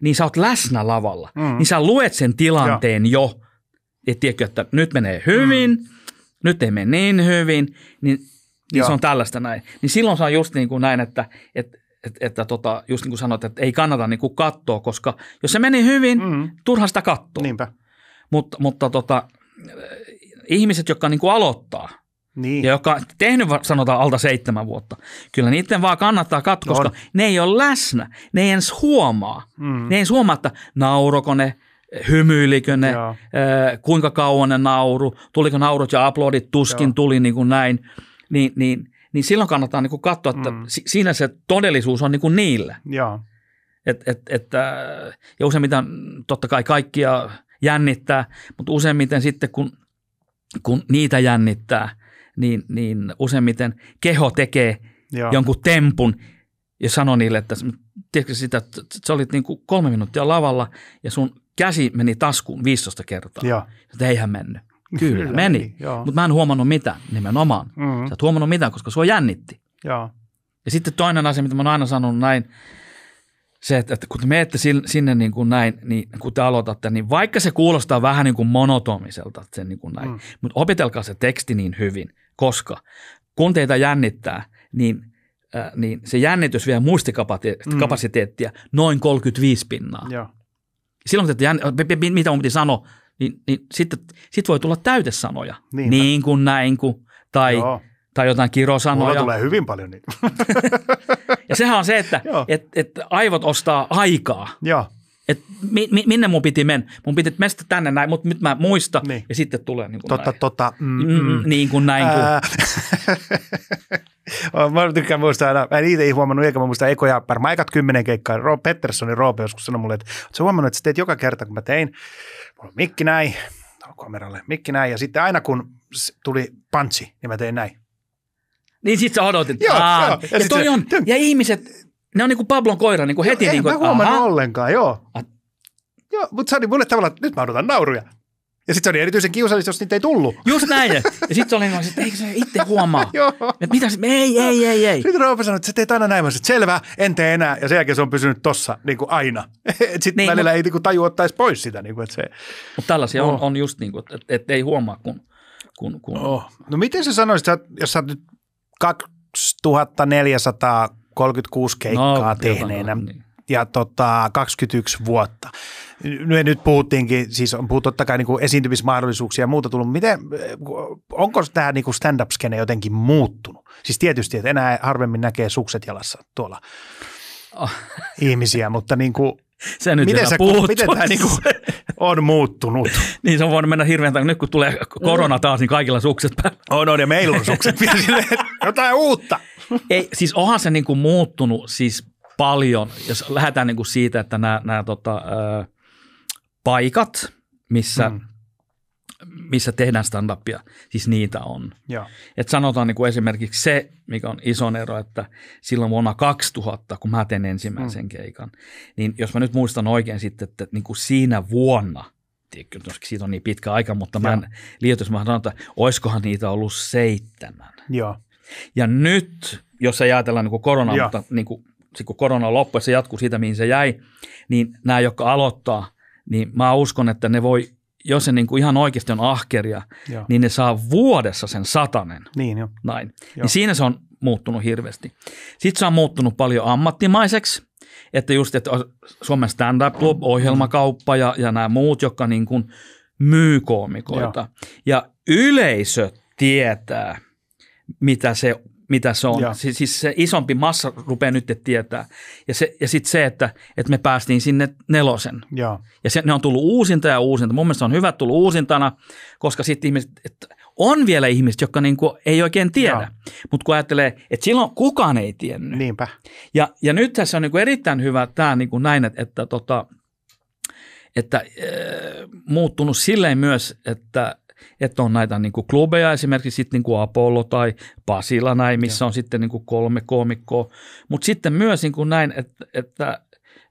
niin sä oot läsnä lavalla. Mm. Niin sä luet sen tilanteen Joo. jo. että tiedätkö, että nyt menee hyvin, mm nyt ei mene niin hyvin, niin, niin se on tällaista näin. Niin silloin se on just niin kuin näin, että, että että, että tota, just niin kuin sanoit, että ei kannata niin kuin katsoa, koska jos se meni hyvin, mm. turha sitä katsoa. Niinpä. Mut, mutta tota, eh, ihmiset, jotka niin kuin aloittaa niin. ja jotka on tehnyt sanotaan alta seitsemän vuotta, kyllä niiden vaan kannattaa katsoa, no koska ne ei ole läsnä, ne ei ens huomaa. Mm. Ne ei ens huomaa, että naurokone, hymyilikö ne, Joo. Äh, kuinka kauan ne nauru, tuliko naurut ja aplodit, tuskin Joo. tuli niin kuin näin, niin, niin, niin silloin kannattaa niin kuin katsoa, että mm. siinä se todellisuus on niin kuin niillä. Joo. Et, et, et, äh, ja useimmiten totta kai kaikkia jännittää, mutta useimmiten sitten kun, kun niitä jännittää, niin, niin useimmiten keho tekee Joo. jonkun tempun ja sanoo niille, että tiedätkö sitä, että sä olit niin kuin kolme minuuttia lavalla ja sun käsi meni taskuun 15 kertaa. Joo. Että eihän mennyt. Kyllä, Kyllä meni, Niin, mutta mä en huomannut mitään nimenomaan. Mm-hmm. Sä et huomannut mitään, koska sua jännitti. Joo. Ja sitten toinen asia, mitä mä oon aina sanonut näin, se, että, että kun te menette sinne niin kuin näin, niin kun te aloitatte, niin vaikka se kuulostaa vähän niin kuin monotomiselta, se niin kuin näin, mm. mutta opetelkaa se teksti niin hyvin, koska kun teitä jännittää, niin, äh, niin se jännitys vie muistikapasiteettia mm. noin 35 pinnaa. Joo silloin että mitä mun piti sanoa, niin, niin sitten sit voi tulla täytesanoja. Niinpä. Niin kuin näin kuin, tai, tai jotain kirosanoja. Mulla tulee hyvin paljon niitä. *laughs* ja sehän on se, että *laughs* et, et aivot ostaa aikaa. Joo. Et mi, mi, minne mun piti mennä? Mun piti mennä tänne näin, mutta nyt mä muista niin. ja sitten tulee niin kuin tota, näin. Tota, mm, mm, mm. Niin kuin näin. Kuin. *laughs* mä tykkään muistaa aina, mä en itse huomannut, eikä mä muistan ekoja varmaan ekat kymmenen keikkaa. Rob ja Roope joskus sanoi mulle, että sä huomannut, että sä teet joka kerta, kun mä tein, mulla on mikki näin, kameralle, mikki näin, ja sitten aina kun tuli pantsi, niin mä tein näin. Niin sit sä odotit. Joo, Aa, joo. Ja, ja toi se, on, ja ihmiset, ne on niinku Pablon koira, niinku heti. Joo, no, niinku, en mä huomannut aha. ollenkaan, joo. A- joo, mutta se oli mulle tavallaan, että nyt mä odotan nauruja. Ja sitten se oli erityisen kiusallista, jos niitä ei tullut. Just näin. Ja sitten oli noin, että eikö se itse huomaa? *laughs* Joo. Et mitä se, ei, ei, ei, ei. Sitten Roope sanoi, että sä teet aina näin. Mä sanoin, selvä, en tee enää. Ja sen jälkeen se on pysynyt tossa niin kuin aina. *laughs* Sitten niin, välillä mut, ei niin kuin, taju ottaisi pois sitä. Niin kuin, että se, mutta tällaisia oh. on, on just niin kuin, että, että ei huomaa, kun... kun, kun... Oh. No miten sä sanoisit, jos sä oot nyt 2436 keikkaa no, tehneenä, niin ja tota 21 vuotta. Nyt, nyt puhuttiinkin, siis on puhuttu totta kai niin kuin esiintymismahdollisuuksia ja muuta tullut. Miten, onko tämä niin stand-up-skene jotenkin muuttunut? Siis tietysti, että enää harvemmin näkee sukset jalassa tuolla oh. ihmisiä, mutta niin kuin, *laughs* se nyt miten, sä, miten tämä *laughs* niin kuin on muuttunut? *laughs* niin se on voinut mennä hirveän tämän, nyt kun tulee korona mm. taas, niin kaikilla sukset päällä. On, on ja meillä on sukset vielä jotain uutta. Ei, siis onhan se niin kuin muuttunut, siis – paljon, jos lähdetään niin kuin siitä, että nämä, nämä tota, ää, paikat, missä, mm. missä tehdään stand-upia, siis niitä on. Ja. Et sanotaan niin kuin esimerkiksi se, mikä on iso ero, että silloin vuonna 2000, kun mä teen ensimmäisen mm. keikan, niin jos mä nyt muistan oikein sitten, että niin kuin siinä vuonna – tiedätkö, siitä on niin pitkä aika, mutta mä en liioitus, mä sanon, että olisikohan niitä ollut seitsemän. Ja, Ja nyt, jos ei ajatella niin korona, mutta niin kuin sitten kun korona loppui, se jatkuu siitä, mihin se jäi, niin nämä, jotka aloittaa, niin mä uskon, että ne voi, jos se niin kuin ihan oikeasti on ahkeria, Joo. niin ne saa vuodessa sen satanen. Niin jo. Näin. Niin joo. Niin siinä se on muuttunut hirveästi. Sitten se on muuttunut paljon ammattimaiseksi, että just, että Suomen stand-up club, mm-hmm. ohjelmakauppa ja, ja nämä muut, jotka niin kuin myy koomikoita. Joo. Ja yleisö tietää, mitä se mitä se on. Si- siis se isompi massa rupeaa nyt tietää. Ja, ja sitten se, että, että me päästiin sinne nelosen. Ja, ja se, ne on tullut uusinta ja uusinta. Mun mielestä on hyvä tullut uusintana, koska sitten ihmiset, että on vielä ihmiset, jotka niinku ei oikein tiedä. Mutta kun ajattelee, että silloin kukaan ei tiennyt. Niinpä. Ja, ja nyt tässä on niinku erittäin hyvä tämä niinku näin, että, että, tota, että äh, muuttunut silleen myös, että – että on näitä niin kuin klubeja, esimerkiksi sitten niin kuin Apollo tai Pasila näin, missä Joo. on sitten niin kuin kolme koomikkoa. Mutta sitten myös niin kuin näin, että, että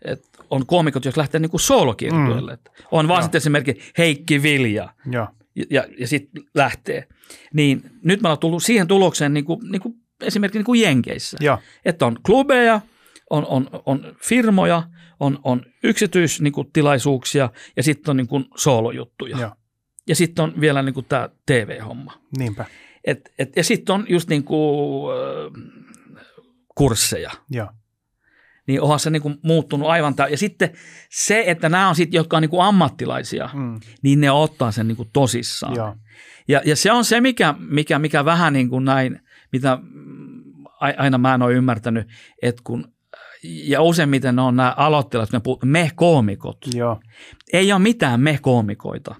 et on koomikot, jos lähtee niin soolokirjoille. Mm. On vaan sitten esimerkiksi Heikki Vilja ja, ja, ja, ja sitten lähtee. Niin nyt mä oon tullut siihen tulokseen niin kuin, niin kuin esimerkiksi niin kuin Jenkeissä, ja. että on klubeja, on, on, on firmoja, on, on yksityistilaisuuksia niinku niin ja sitten on niin kuin soolojuttuja. Ja. Ja sitten on vielä niin tämä TV-homma. Niinpä. Et, et, ja sitten on just niin kuin, äh, kursseja. Ja. Niin onhan se niin kuin muuttunut aivan. tämä ja sitten se, että nämä on sitten, jotka on niin kuin ammattilaisia, mm. niin ne ottaa sen niin kuin tosissaan. Ja. Ja, ja se on se, mikä, mikä, mikä vähän niin kuin näin, mitä aina mä en ole ymmärtänyt, että kun ja useimmiten ne on nämä aloittelijat, ne puhut, me koomikot. Joo. Ei ole mitään me koomikoita.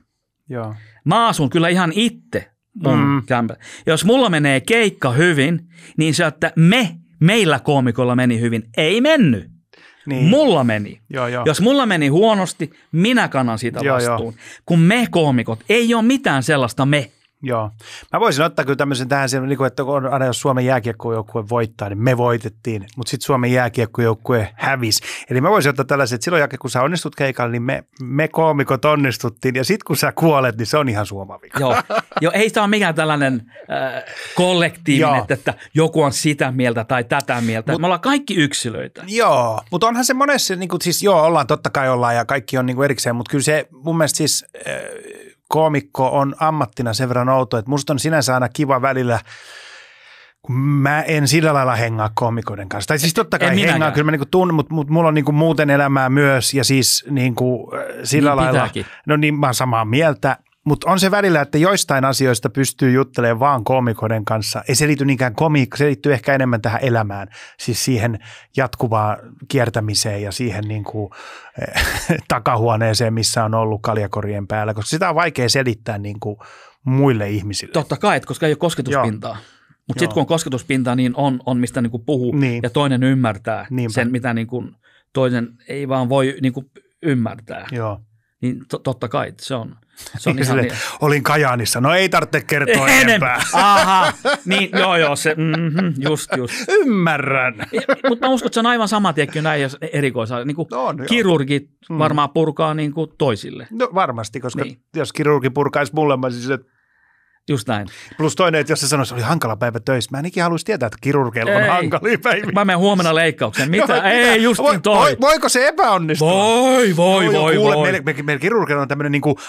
Joo. Mä asun kyllä ihan itse mun mm. Jos mulla menee keikka hyvin, niin se, että me, meillä koomikolla meni hyvin, ei mennyt. Niin. Mulla meni. Joo, joo. Jos mulla meni huonosti, minä kannan siitä vastuun. Joo, joo. Kun me koomikot, ei ole mitään sellaista me. Joo. Mä voisin ottaa kyllä tämmöisen tähän, niin että kun aina jos Suomen jääkiekkojoukkue voittaa, niin me voitettiin, mutta sitten Suomen jääkiekkojoukkue hävisi. Eli mä voisin ottaa tällaisen, että silloin jälkeen, kun sä onnistut keikalla, niin me, me koomikot onnistuttiin, ja sitten kun sä kuolet, niin se on ihan suomavika. Joo, Joo ei tämä ole mikään tällainen äh, kollektiivinen, että, että joku on sitä mieltä tai tätä mieltä. Mut, me ollaan kaikki yksilöitä. Joo, mutta onhan se monessa, niin kuin, siis joo, ollaan totta kai ollaan ja kaikki on niin kuin erikseen, mutta kyllä se mun mielestä siis... Äh, koomikko on ammattina sen verran outo, että musta on sinänsä aina kiva välillä Mä en sillä lailla hengaa koomikoiden kanssa. Tai siis totta kai hengaa, kyllä mä niinku tunnen, mutta mut mulla on niinku muuten elämää myös ja siis niinku, äh, sillä niin lailla. Pitääkin. No niin, mä oon samaa mieltä mutta on se välillä, että joistain asioista pystyy juttelemaan vaan komikoiden kanssa. Ei se liity niinkään komiikkaan, se liittyy ehkä enemmän tähän elämään, siis siihen jatkuvaan kiertämiseen ja siihen niin kuin, eh, *laughs* takahuoneeseen, missä on ollut kaljakorien päällä, koska sitä on vaikea selittää niin kuin muille ihmisille. Totta kai, koska ei ole kosketuspintaa. Joo. Mutta sitten kun on kosketuspinta, niin on, on mistä niinku puhuu niin. ja toinen ymmärtää Niinpä. sen, mitä niinku toinen ei vaan voi niinku ymmärtää. Joo. Niin to, totta kai se on. Se on ihan, niin... Olin Kajaanissa, no ei tarvitse kertoa enempää. enempää. Aha, niin joo joo, se, mm-hmm, just just. Ymmärrän. Mutta mä uskon, että se on aivan sama tiekki näin erikoisala. Niin kuin no on, no kirurgit joo. Mm. varmaan purkaa niin kuin toisille. No varmasti, koska niin. jos kirurgi purkaisi mulle, mä siis, että Just näin. Plus toinen, että jos se sanoisi, että oli hankala päivä töissä, mä en ikinä haluaisi tietää, että kirurgeilla on hankalia päivä. Mä menen huomenna leikkaukseen. Mitä? No, ei, mitä? just niin toi. Voi, voiko se epäonnistua? Voi, voi, no, voi, joo, kuule, voi. Meillä, meillä, kirurgeilla on tämmöinen niinku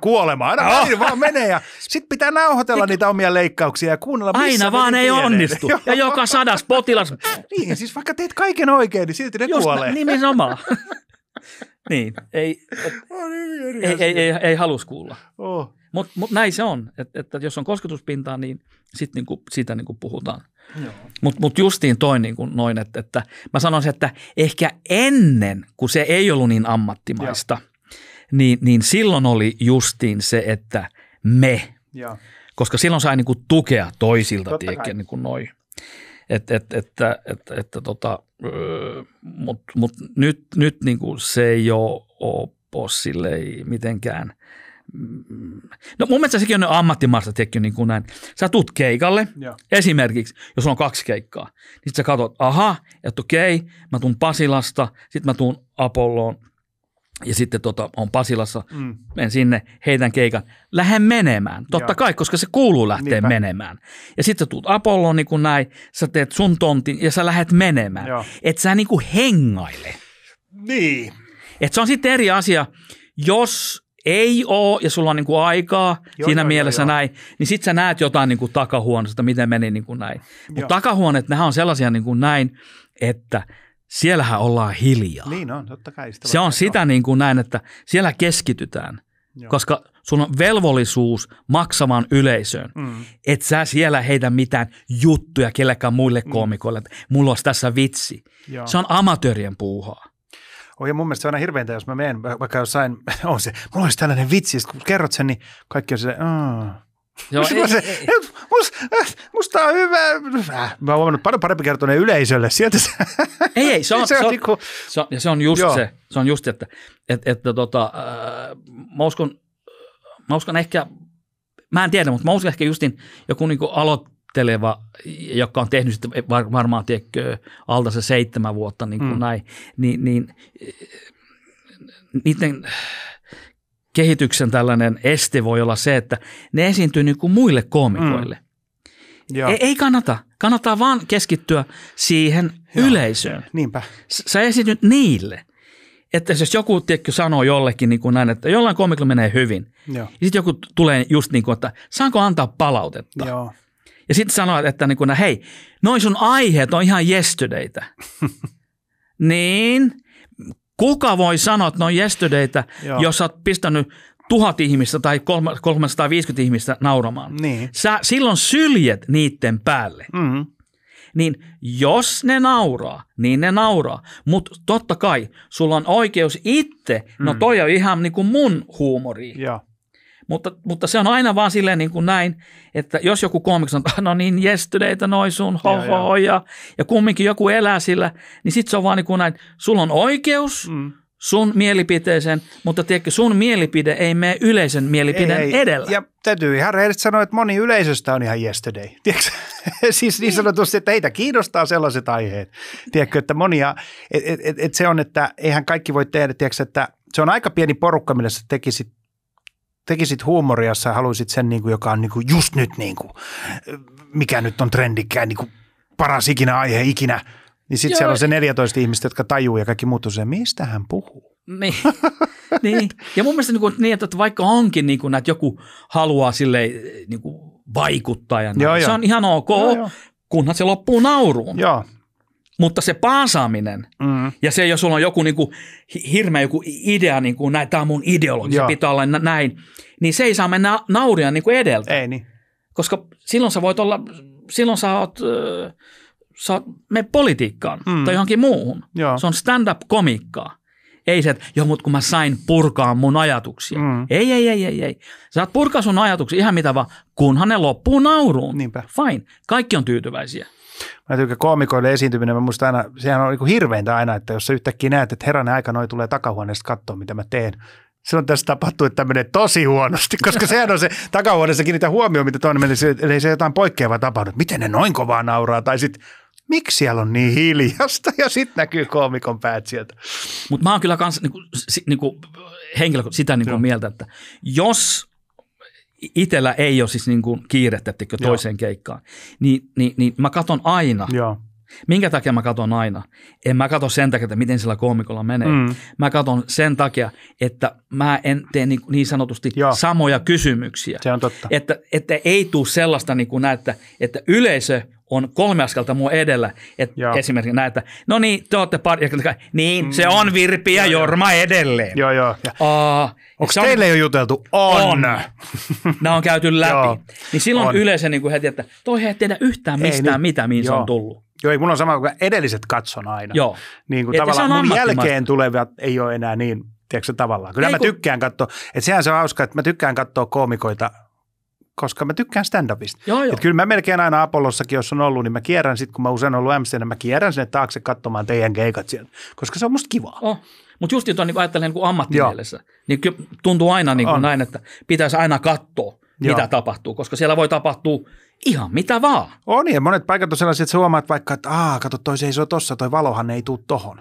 kuolema. Aina oh. niin vaan menee ja sitten pitää nauhoitella niitä omia leikkauksia ja kuunnella, missä Aina vaan ei pieneen. onnistu. ja joka sadas potilas. niin, siis vaikka teet kaiken oikein, niin silti ne just, kuolee. Nimenomaan. *laughs* niin, ei, no niin, et, ei, ei, ei, ei halus kuulla. Oh. Mutta mut näin se on, että että jos on kosketuspintaa, niin sit niinku, siitä niinku puhutaan. Mutta mut justiin toi niinku noin, että, että mä sanoisin, että ehkä ennen, kun se ei ollut niin ammattimaista, niin, niin silloin oli justiin se, että me. Ja. Koska silloin sai niinku tukea toisilta, tietenkin niinku noin. Et, et, että, et, että tota, öö, mutta mut nyt, nyt niinku se ei ole, ole mitenkään – No mun mielestä sekin on ammattimaista, tiedätkö, niin kuin näin. Sä tuut keikalle, ja. esimerkiksi, jos on kaksi keikkaa, niin sä katsot, aha, että okei, okay, mä tuun Pasilasta, sitten mä tuun Apolloon, ja sitten tota, on Pasilassa, mm. menen sinne, heitän keikan, lähden menemään. Totta ja. kai, koska se kuuluu lähteä Niinpä. menemään. Ja sitten tuut Apolloon niin kuin näin, sä teet sun tontin ja sä lähdet menemään. Ja. Et sä niin kuin hengaile. Niin. Et se on sitten eri asia, jos ei oo ja sulla on niin kuin aikaa joo, siinä joo, mielessä joo. näin, niin sit sä näet jotain niin kuin takahuoneesta, miten meni niin kuin näin. Mutta takahuoneet, nehän on sellaisia niin kuin näin, että siellähän ollaan hiljaa. Niin on, totta kai. Sitä Se on sitä on. niin kuin näin, että siellä keskitytään, joo. koska sun on velvollisuus maksamaan yleisöön. Mm. Et sä siellä heitä mitään juttuja kellekään muille mm. koomikoille, että mulla olisi tässä vitsi. Joo. Se on amatöörien puuhaa. Oh, ja mun mielestä se on aina hirveintä, jos mä menen vaikka jossain, *laughs* on se, mulla olisi tällainen vitsi, kun kerrot sen, niin kaikki on *laughs* se, Joo, ei, se, ei. Eh, Must, eh, musta on hyvä. Mä oon huomannut paljon parempi kertoneen yleisölle sieltä. Se, ei, ei, se on, *laughs* se on, se on, niinku, se on, ja se on just joo. se, se on just, että, että, että tota, äh, mä, uskon, mä uskon ehkä, mä en tiedä, mutta mä uskon ehkä justin joku niinku aloittaa opetteleva, joka on tehnyt sitten varmaan tiedätkö, alta se seitsemän vuotta niin kuin mm. näin, niin, niin niiden kehityksen tällainen este voi olla se, että ne esiintyy niin kuin muille koomikoille. Mm. Joo. Ei, ei kannata. Kannattaa vaan keskittyä siihen Joo. yleisöön. Niinpä. Sä esityt niille. Että jos joku tiedätkö, sanoo jollekin niin kuin näin, että jollain komikolla menee hyvin, Joo. ja niin sitten joku tulee just niin kuin, että saanko antaa palautetta. Joo. Ja sitten sanoit, että niin kun, hei, noin sun aiheet on ihan yesterdaytä. *laughs* niin, kuka voi sanoa, että noin yesterdaytä, jos sä oot pistänyt tuhat ihmistä tai 350 ihmistä nauramaan. Niin. Sä silloin syljet niiden päälle. Mm-hmm. Niin jos ne nauraa, niin ne nauraa. Mutta totta kai, sulla on oikeus itse, no mm. no toi on ihan niin kuin mun huumori. Ja. Mutta, mutta se on aina vaan silleen niin kuin näin, että jos joku koomikko sanoo, ah, no niin, jestydeitä noi sun, ho, ja, ja, ja kumminkin joku elää sillä, niin sitten se on vaan niin kuin näin, sulla on oikeus mm. sun mielipiteeseen, mutta tiedätkö, sun mielipide ei mene yleisen mielipiden ei, ei. edellä. Ja täytyy ihan rehellisesti sanoa, että moni yleisöstä on ihan yesterday. *laughs* Tiedätkö? *laughs* siis niin, niin sanotusti, että heitä kiinnostaa sellaiset aiheet. Tiedätkö, että monia, et, et, et, et se on, että eihän kaikki voi tehdä, tiedätkö, että se on aika pieni porukka, millä sä tekisit tekisit huumoria, sä haluaisit sen, niin kuin, joka on niin kuin just nyt, niin kuin, mikä nyt on trendikään, niin kuin paras ikinä aihe ikinä, niin sitten siellä on se 14 ihmistä, jotka tajuu ja kaikki muuttuu se, mistä hän puhuu. Niin. *laughs* niin. Ja mun mielestä niin, kuin, niin että vaikka onkin niin kuin, että joku haluaa sille niin vaikuttaa ja näin, joo, se joo. on ihan ok, joo, joo. kunhan se loppuu nauruun. Joo, mutta se paasaaminen, mm. ja se, jos sulla on joku niin kuin, hirmeä joku idea, niin kuin, näin, tämä on mun ideologia, se pitää olla näin, niin se ei saa mennä nauria niin kuin edeltä. Ei niin. Koska silloin sä voit olla, silloin sä oot, äh, sä oot me politiikkaan mm. tai johonkin muuhun. Joo. Se on stand-up-komiikkaa. Ei se, että joo, mutta kun mä sain purkaa mun ajatuksia. Mm. Ei, ei, ei, ei, ei. Saat purkaa sun ajatuksia ihan mitä vaan, kunhan ne loppuu nauruun. Niinpä. Fine. Kaikki on tyytyväisiä mä tykkään koomikoille esiintyminen, mä muistan aina, sehän on niin hirveintä aina, että jos sä yhtäkkiä näet, että herran aika noin tulee takahuoneesta katsoa, mitä mä teen, silloin tässä tapahtuu, että menee tosi huonosti, koska sehän on se takahuoneessa kiinnitä huomioon, mitä toinen menee, eli se jotain poikkeavaa tapahtuu. miten ne noin kovaa nauraa, tai sitten miksi siellä on niin hiljasta, ja sitten näkyy koomikon päät sieltä. Mutta mä oon kyllä kans, niinku, niinku, henkilö, sitä niinku mieltä, että jos itellä ei ole siis niin kuin kiirettä toiseen keikkaan, niin, niin, niin mä katon aina. Joo. Minkä takia mä katon aina? En mä katso sen takia, että miten sillä koomikolla menee. Mm. Mä katson sen takia, että mä en tee niin, niin sanotusti Joo. samoja kysymyksiä. Se on totta. Että, että ei tule sellaista niin kuin näin, että, että yleisö on kolme askelta mua edellä. Et esimerkiksi näitä, no niin, te olette pari, niin, mm. se on mm. Virpi ja Jorma joo. edelleen. Joo, joo. Uh, Onko on, teille jo juteltu? On. on. Nämä on käyty *laughs* läpi. joo. Niin silloin on. yleensä niin kuin heti, että toi ei tiedä yhtään mistään ei, niin. mitä, mihin joo. se on tullut. Joo, ei, mulla on sama kuin edelliset katson aina. Joo. Niin kuin tavallaan mun jälkeen tulevat ei ole enää niin, tiedätkö tavallaan. Kyllä ei, mä kun... tykkään katsoa, että sehän se on hauska, että mä tykkään katsoa koomikoita – koska mä tykkään stand-upista. Joo, joo. Et kyllä mä melkein aina Apollossakin, jos on ollut, niin mä kierrän sitten, kun mä usein ollut MC, niin mä kierrän sinne taakse katsomaan teidän keikat siellä, koska se on musta kivaa. Oh. Mutta just niin ajattelen niin, niin ammattimielessä, niin tuntuu aina niin kuin näin, että pitäisi aina katsoa, Joo. mitä tapahtuu, koska siellä voi tapahtua ihan mitä vaan. On niin, monet paikat on sellaisia, että sä huomaat vaikka, että aah, kato toi seisoo tossa, toi valohan ei tuu tohon.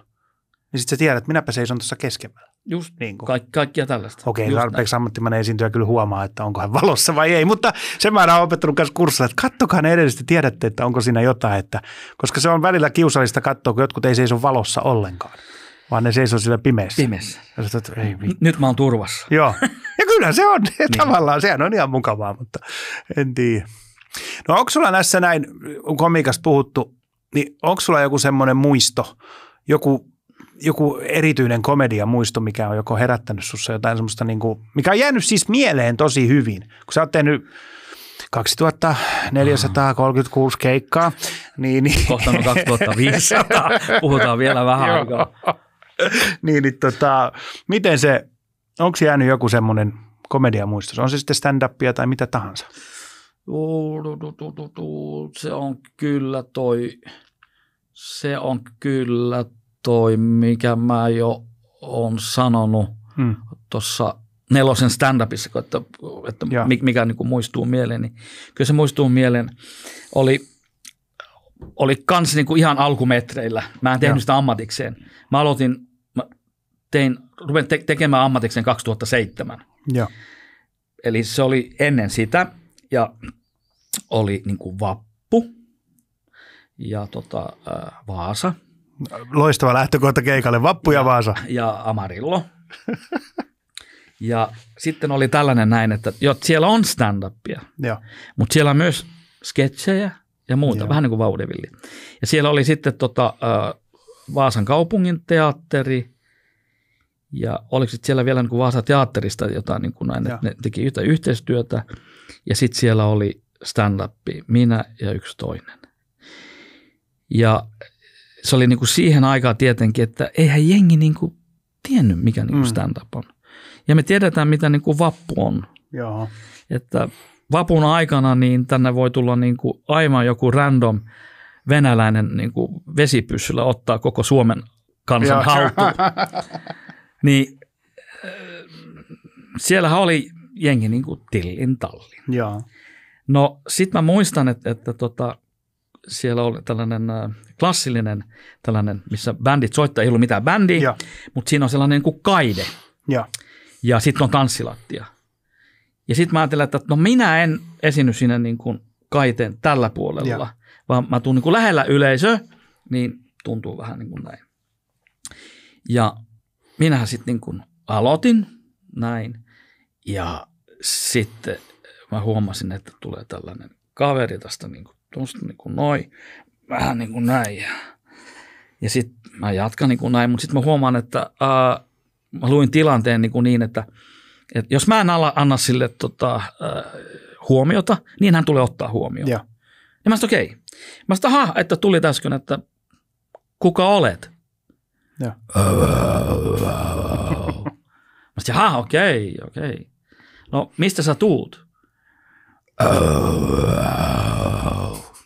Niin sitten sä tiedät, että minäpä seison tuossa keskemmällä. Just niin kuin. Kaik, kaikkia tällaista. Okei, okay, tarpeeksi ammattimainen esiintyjä kyllä huomaa, että onko hän valossa vai ei, mutta sen mä olen opettanut myös kurssilla, että kattokaa ne edellisesti, tiedätte, että onko siinä jotain, että, koska se on välillä kiusallista katsoa, kun jotkut ei seiso valossa ollenkaan, vaan ne seiso siellä pimeässä. Pimeässä. Ja että, ei, vittu. Nyt mä oon turvassa. Joo, ja kyllä se on, niin. tavallaan sehän on ihan mukavaa, mutta en tiedä. No onko sulla näissä näin, kun komikasta puhuttu, niin onko sulla joku semmoinen muisto, joku joku erityinen komedia muisto, mikä on joko herättänyt sussa jotain semmoista, niin kuin, mikä on jäänyt siis mieleen tosi hyvin. Kun sä oot tehnyt 2436 keikkaa, niin... niin. Kohta 2500, puhutaan vielä vähän aikaa. *laughs* niin, niin tota, miten se, onko jäänyt joku semmoinen komediamuistos? On se sitten stand-upia tai mitä tahansa? Se on kyllä toi, se on kyllä toi, mikä mä jo on sanonut hmm. tuossa nelosen stand-upissa, että, että mikä niin muistuu mieleen, niin kyllä se muistuu mieleen. Oli, oli kans niin ihan alkumetreillä. Mä en tehnyt ja. sitä ammatikseen. Mä aloitin, mä tein, te- tekemään ammatikseen 2007. Ja. Eli se oli ennen sitä ja oli niin vappu ja tota, Vaasa – Loistava lähtökohta keikalle, Vappu ja, ja Vaasa. Ja Amarillo. *laughs* ja sitten oli tällainen näin, että jo, siellä on stand-upia, mutta siellä on myös sketsejä ja muuta, ja. vähän niin kuin vaudevilli. Ja siellä oli sitten tota, Vaasan kaupungin teatteri – ja oliko sitten siellä vielä niin kuin Vaasa teatterista jotain niin kuin näin, että ne teki yhtä yhteistyötä. Ja sitten siellä oli stand minä ja yksi toinen. Ja se oli niin kuin siihen aikaan tietenkin, että eihän jengi niin kuin tiennyt, mikä niin kuin mm. stand-up on. Ja me tiedetään, mitä niin kuin vappu on. Joo. Että vapun aikana niin tänne voi tulla niin kuin aivan joku random venäläinen niinku vesipyssyllä ottaa koko Suomen kansan haltuun. *laughs* niin äh, siellähän oli jengi niin kuin tillin tallin. Joo. No sit mä muistan, että, että tota, siellä oli tällainen äh, klassillinen tällainen, missä bändit soittaa, ei ollut mitään bändiä, ja. mutta siinä on sellainen niin kuin kaide. Ja, ja sitten on tanssilattia. Ja sitten mä ajattelin, että no minä en esiinny siinä niin kuin kaiteen tällä puolella, ja. vaan mä tuun niin kuin lähellä yleisö, niin tuntuu vähän niin kuin näin. Ja minähän sitten niin kuin aloitin näin ja sitten mä huomasin, että tulee tällainen kaveri tästä niin kuin, tuosta niin kuin noin vähän niin kuin näin. Ja, ja sitten mä jatkan niin kuin näin, mutta sitten mä huomaan, että ää, mä luin tilanteen niin, kuin niin että, että jos mä en ala, anna sille tota, ää, huomiota, niin hän tulee ottaa huomioon. Ja. ja mä sanoin, okei. Okay. Mä sanoin, että tuli äsken, että kuka olet? Ja. Mä sanoin, ha, okei, okay, okei. Okay. No, mistä sä tuut? *laughs*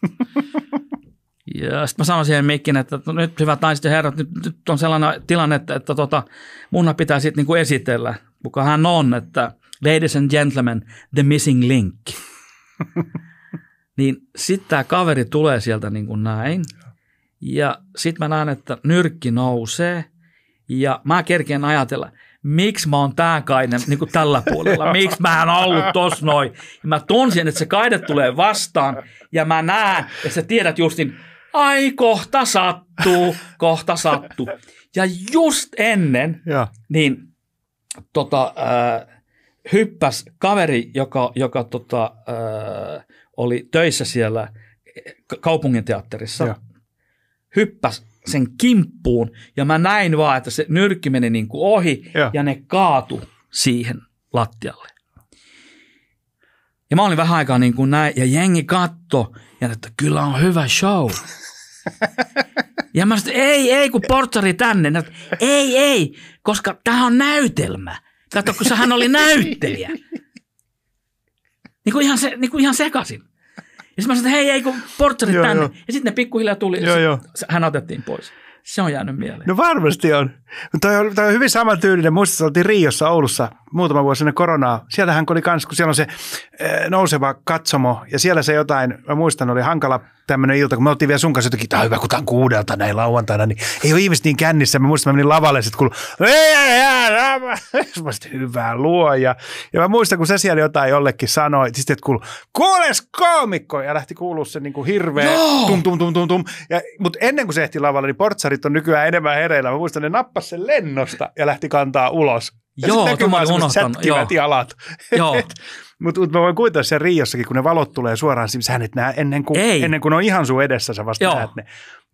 Ja sitten mä sanoin siihen Mikin, että no nyt hyvät naiset ja herrat, nyt, nyt on sellainen tilanne, että, että tota, munna pitää sitten niinku esitellä, kuka hän on, että ladies and gentlemen, the missing link. *laughs* niin sitten tämä kaveri tulee sieltä niin kuin näin. Ja sitten mä näen, että nyrkki nousee ja mä kerkeen ajatella, miksi mä oon tää kainen niin kuin tällä puolella, miksi mä en ollut tos noin. Ja mä tunsin, että se kaide tulee vastaan ja mä näen, että sä tiedät justin, ai kohta sattuu, kohta sattuu. Ja just ennen, ja. niin tota, äh, hyppäs kaveri, joka, joka tota, äh, oli töissä siellä äh, teatterissa, ja. hyppäs sen kimppuun ja mä näin vaan, että se nyrkki meni niin kuin ohi ja, ja ne kaatu siihen lattialle. Ja mä olin vähän aikaa niin kuin näin, ja jengi katto, ja että kyllä on hyvä show. Ja mä sanoin, ei, ei, kun portsari tänne. sanoin, ei, ei, koska tämä on näytelmä. Kato, kun hän oli näyttelijä. Niin kuin ihan, se, niin kuin ihan sekasin. Ja sitten mä sanoin, hei, ei, kun portsari joo, tänne. Joo. Ja sitten ne pikkuhiljaa tuli, joo, joo. hän otettiin pois. Se on jäänyt mieleen. No varmasti on. Tämä on, on hyvin samantyylinen. että oltiin Riossa Oulussa muutama vuosi ennen koronaa. Sieltähän oli kans, kun siellä on se eh, nouseva katsomo ja siellä se jotain, mä muistan, oli hankala tämmöinen ilta, kun me oltiin vielä sun kanssa jotenkin, tämä on hyvä, kun tämä on kuudelta näin lauantaina, niin ei ole ihmiset niin kännissä. Mä muistan, mä menin lavalle ja sitten kuuluu, hyvää luoja. Ja mä muistan, kun sä siellä jotain jollekin sanoi, sitten kuuluu, kuulu, kuules koomikko, ja lähti kuulua se niin kuin hirveä no! tum tum tum tum tum. Ja, mutta ennen kuin se ehti lavalle, niin portsarit on nykyään enemmän hereillä. Mä muistan, ne nappas sen lennosta ja lähti kantaa ulos. Ja Joo, näkyy vaan unohtanut. Joo. jalat. *laughs* Joo. Mutta mut mä voin kuvitella sen Riossakin, kun ne valot tulee suoraan, niin sä et näe ennen kuin, ei. ennen kuin on ihan sun edessä, sä vasta Joo. näet ne.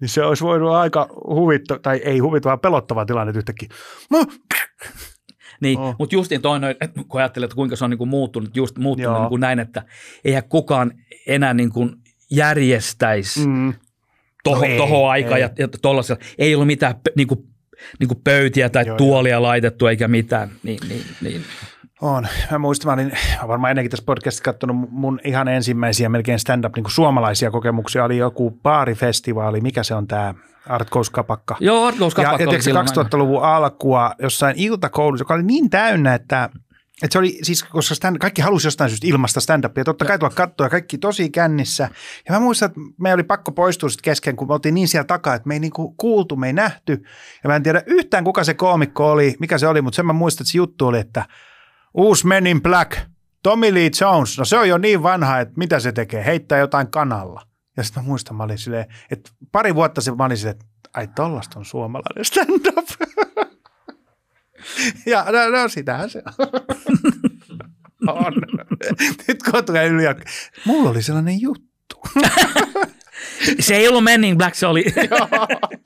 Niin se olisi voinut olla aika huvitto, tai ei huvitto, vaan pelottava tilanne yhtäkkiä. Niin, oh. mutta justiin noin, kun ajattelet, että kuinka se on niin kuin muuttunut, just muuttunut niin kuin näin, että eihän kukaan enää niin kuin järjestäisi mm. toho, no ei, toho aika ei. ja, ja tuollaisella. Ei ollut mitään niin kuin niin kuin pöytiä tai joo, tuolia joo. laitettu eikä mitään. Niin, niin, niin. On. Mä muistan, mä olin mä varmaan ennenkin tässä podcastissa katsonut mun ihan ensimmäisiä melkein stand-up niin suomalaisia kokemuksia. Oli joku baarifestivaali, mikä se on tämä Artkouskapakka. Joo, Artkouskapakka. Ja, ja 2000-luvun aina. alkua jossain iltakoulussa, joka oli niin täynnä, että – et se oli siis, koska stand, kaikki halusi jostain syystä ilmasta stand-upia. Totta kai tulla katsoa kaikki tosi kännissä. Ja mä muistan, että me oli pakko poistua sitten kesken, kun me oltiin niin siellä takaa, että me ei niinku kuultu, me ei nähty. Ja mä en tiedä yhtään, kuka se koomikko oli, mikä se oli, mutta sen mä muistan, että se juttu oli, että uusi Men in Black, Tommy Lee Jones, no se on jo niin vanha, että mitä se tekee, heittää jotain kanalla. Ja sitten mä muistan, mä olin silleen, että pari vuotta sitten mä olin silleen, että ai tollasta on suomalainen stand-up. *laughs* Ja no, no sitähän se on. Nyt kun tulee yli, mulla oli sellainen juttu. *laughs* se ei ollut Men Black, se oli. *laughs*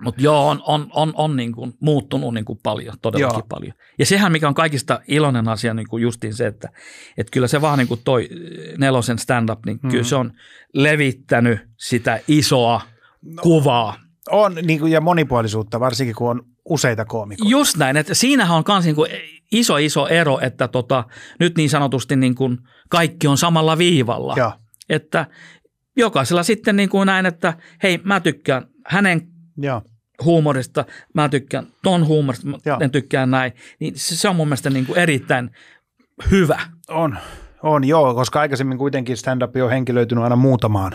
Mutta joo, on, on, on, on niin kuin muuttunut niin kuin paljon, todellakin joo. paljon. Ja sehän, mikä on kaikista iloinen asia, niin kuin justiin se, että, että kyllä se vaan niin kuin toi eh, nelosen stand-up, niin mm-hmm. kyllä mm. se on levittänyt sitä isoa no. kuvaa on, niin kuin, ja monipuolisuutta, varsinkin kun on useita koomikoita. Just näin, että siinähän on myös niin kuin iso iso ero, että tota, nyt niin sanotusti niin kuin kaikki on samalla viivalla. Ja. Että jokaisella sitten niin kuin näin, että hei mä tykkään hänen ja. huumorista, mä tykkään ton huumorista, mä en tykkään näin. Niin se, se on mun mielestä niin kuin erittäin hyvä. On. On joo, koska aikaisemmin kuitenkin stand-up on henkilöitynyt aina muutamaan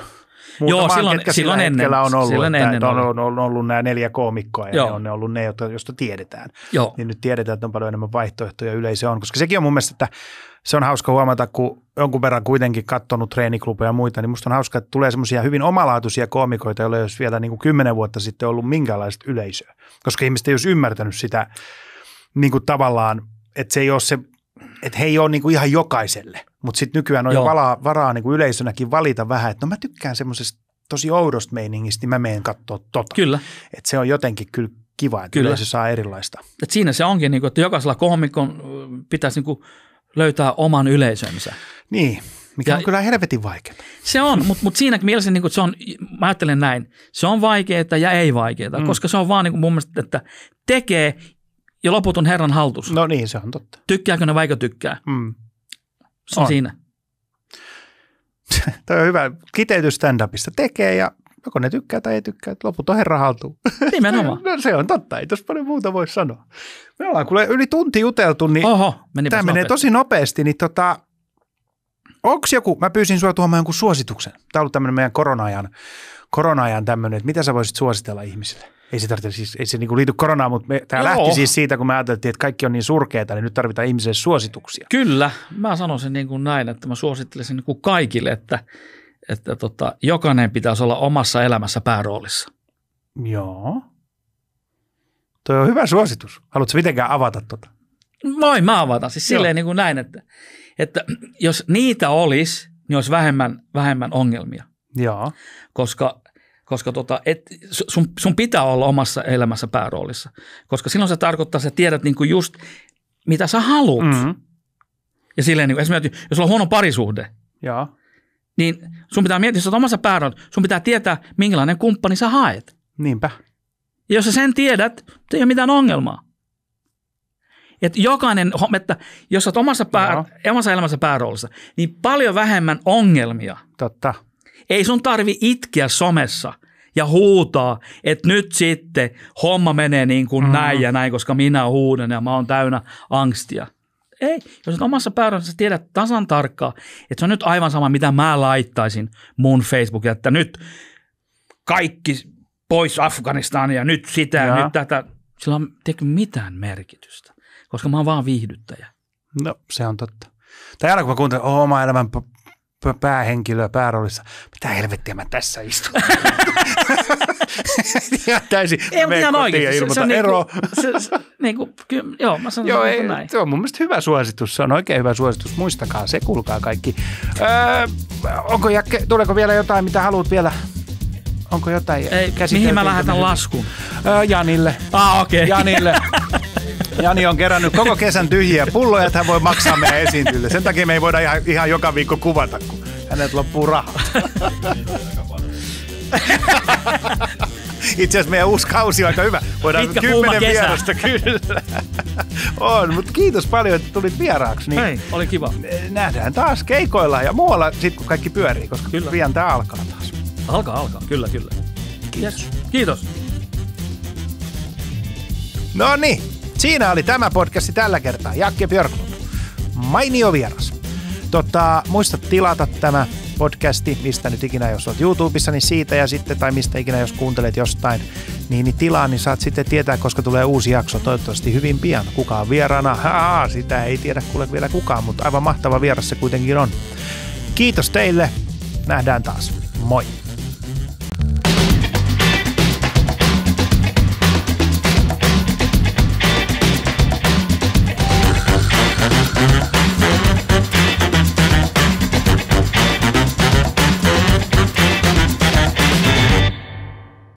Muutamaan, Joo, silloin, ketkä silloin ennen, on ollut. Silloin että, ennen että on, ollut. on ollut nämä neljä koomikkoa ja Joo. ne on ne ollut ne, joista tiedetään. Joo. Niin nyt tiedetään, että on paljon enemmän vaihtoehtoja yleisö on, koska sekin on mun mielestä, että se on hauska huomata, kun jonkun verran kuitenkin katsonut treeniklubeja ja muita, niin musta on hauska, että tulee semmoisia hyvin omalaatuisia koomikoita, joilla ei olisi vielä niin kuin kymmenen vuotta sitten ollut minkäänlaista yleisöä, koska ihmiset ei olisi ymmärtänyt sitä niin kuin tavallaan, että se ei ole se että he ei ole niin kuin ihan jokaiselle. Mutta sitten nykyään on varaa, varaa niin kuin yleisönäkin valita vähän, että no mä tykkään semmoisesta tosi oudosta meiningistä, niin mä meen katsoa tota. Kyllä. Et se on jotenkin kyllä kiva, että kyllä. yleisö saa erilaista. Et siinä se onkin, niin kuin, että jokaisella koomikon pitäisi niin kuin löytää oman yleisönsä. Niin, mikä ja, on kyllä helvetin vaikeaa. Se on, mutta mut siinäkin mielessä niin kuin se on, mä ajattelen näin, se on vaikeaa ja ei vaikeaa, mm. koska se on vaan niin kuin mun mielestä, että tekee ja loput on Herran haltuus. No niin, se on totta. Tykkääkö ne vaikka tykkää? Mm. Se on, on. siinä. *laughs* Tämä on hyvä kiteytys stand-upista. Tekee ja joko ne tykkää tai ei tykkää, että loput on Herran haltuun. *laughs* Nimenomaan. no se on totta, ei tuossa paljon muuta voi sanoa. Me ollaan kuule yli tunti juteltu, niin Oho, tämä menee tosi nopeasti, niin tota, onks joku, mä pyysin sua tuomaan jonkun suosituksen. Tämä on ollut tämmöinen meidän korona-ajan, korona-ajan tämmöinen, että mitä sä voisit suositella ihmisille? ei se, tarvitse, siis, ei se niinku liity koronaan, mutta tämä lähti siis siitä, kun me ajateltiin, että kaikki on niin surkeita, niin nyt tarvitaan ihmisille suosituksia. Kyllä, mä sanoisin niin kuin näin, että mä suosittelisin niin kuin kaikille, että, että tota, jokainen pitäisi olla omassa elämässä pääroolissa. Joo. tuo on hyvä suositus. Haluatko mitenkään avata tuota? Moi, mä avataan. Siis silleen niin kuin näin, että, että jos niitä olisi, niin olisi vähemmän, vähemmän ongelmia. Joo. Koska koska tota, et, sun, sun pitää olla omassa elämässä pääroolissa, koska silloin se tarkoittaa, että sä tiedät niin kuin just, mitä sä haluat. Mm-hmm. Ja silleen, niin kuin, esimerkiksi jos on huono parisuhde, ja. niin sun pitää miettiä, sä omassa pääroolissa, sun pitää tietää, minkälainen kumppani sä haet. Niinpä. Ja jos sä sen tiedät, ei ole mitään ongelmaa. Että jokainen, että jos olet omassa, pää, omassa elämässä pääroolissa, niin paljon vähemmän ongelmia. Totta. Ei sun tarvi itkeä somessa ja huutaa, että nyt sitten homma menee niin kuin mm. näin ja näin, koska minä huudan ja mä oon täynnä angstia. Ei, jos et omassa päivässä tiedät tasan tarkkaan, että se on nyt aivan sama, mitä mä laittaisin mun Facebookia, että nyt kaikki pois Afganistania ja nyt sitä ja, ja nyt tätä. Sillä on tehty mitään merkitystä, koska mä oon vaan viihdyttäjä. No, se on totta. Tai aina kun mä kuuntelen oma elämän päähenkilöä pääroolissa, mitä helvettiä mä tässä istun. *laughs* *laughs* Ihan täysin. Ei, mutta ihan oikein. Se, se, on ero. Niinku, se, niinku, kyllä, joo, mä sanon joo, niinku ei, näin. Se on mun mielestä hyvä suositus. Se on oikein hyvä suositus. Muistakaa se, kuulkaa kaikki. Öö, onko, Jakke, tuleeko vielä jotain, mitä haluat vielä Onko jotain Ei, Mihin mä lähetän laskun? Öö, Janille. Ah, okei. Okay. Janille. *laughs* Jani on kerännyt koko kesän tyhjiä pulloja, että hän voi maksaa meidän esiintyjille. Sen takia me ei voida ihan, ihan joka viikko kuvata, kun hänet loppuu rahaa. *laughs* Itse asiassa meidän uusi kausi on aika hyvä. Voidaan Pitkä kymmenen vierasta, kyllä. on, mutta kiitos paljon, että tulit vieraaksi. Niin Hei, oli kiva. Nähdään taas keikoilla ja muualla sitten, kun kaikki pyörii, koska kyllä. pian tämä alkaa taas. Alkaa, alkaa. Kyllä, kyllä. Kiitos. Yes. Kiitos. No niin, siinä oli tämä podcasti tällä kertaa. Jakke Björklund, mainio vieras. Tota, muista tilata tämä podcasti, mistä nyt ikinä, jos olet YouTubessa, niin siitä ja sitten, tai mistä ikinä, jos kuuntelet jostain, niin, niin tilaa, niin saat sitten tietää, koska tulee uusi jakso toivottavasti hyvin pian. Kuka on vieraana? Haa, sitä ei tiedä kuule vielä kukaan, mutta aivan mahtava vieras se kuitenkin on. Kiitos teille, nähdään taas. Moi! We'll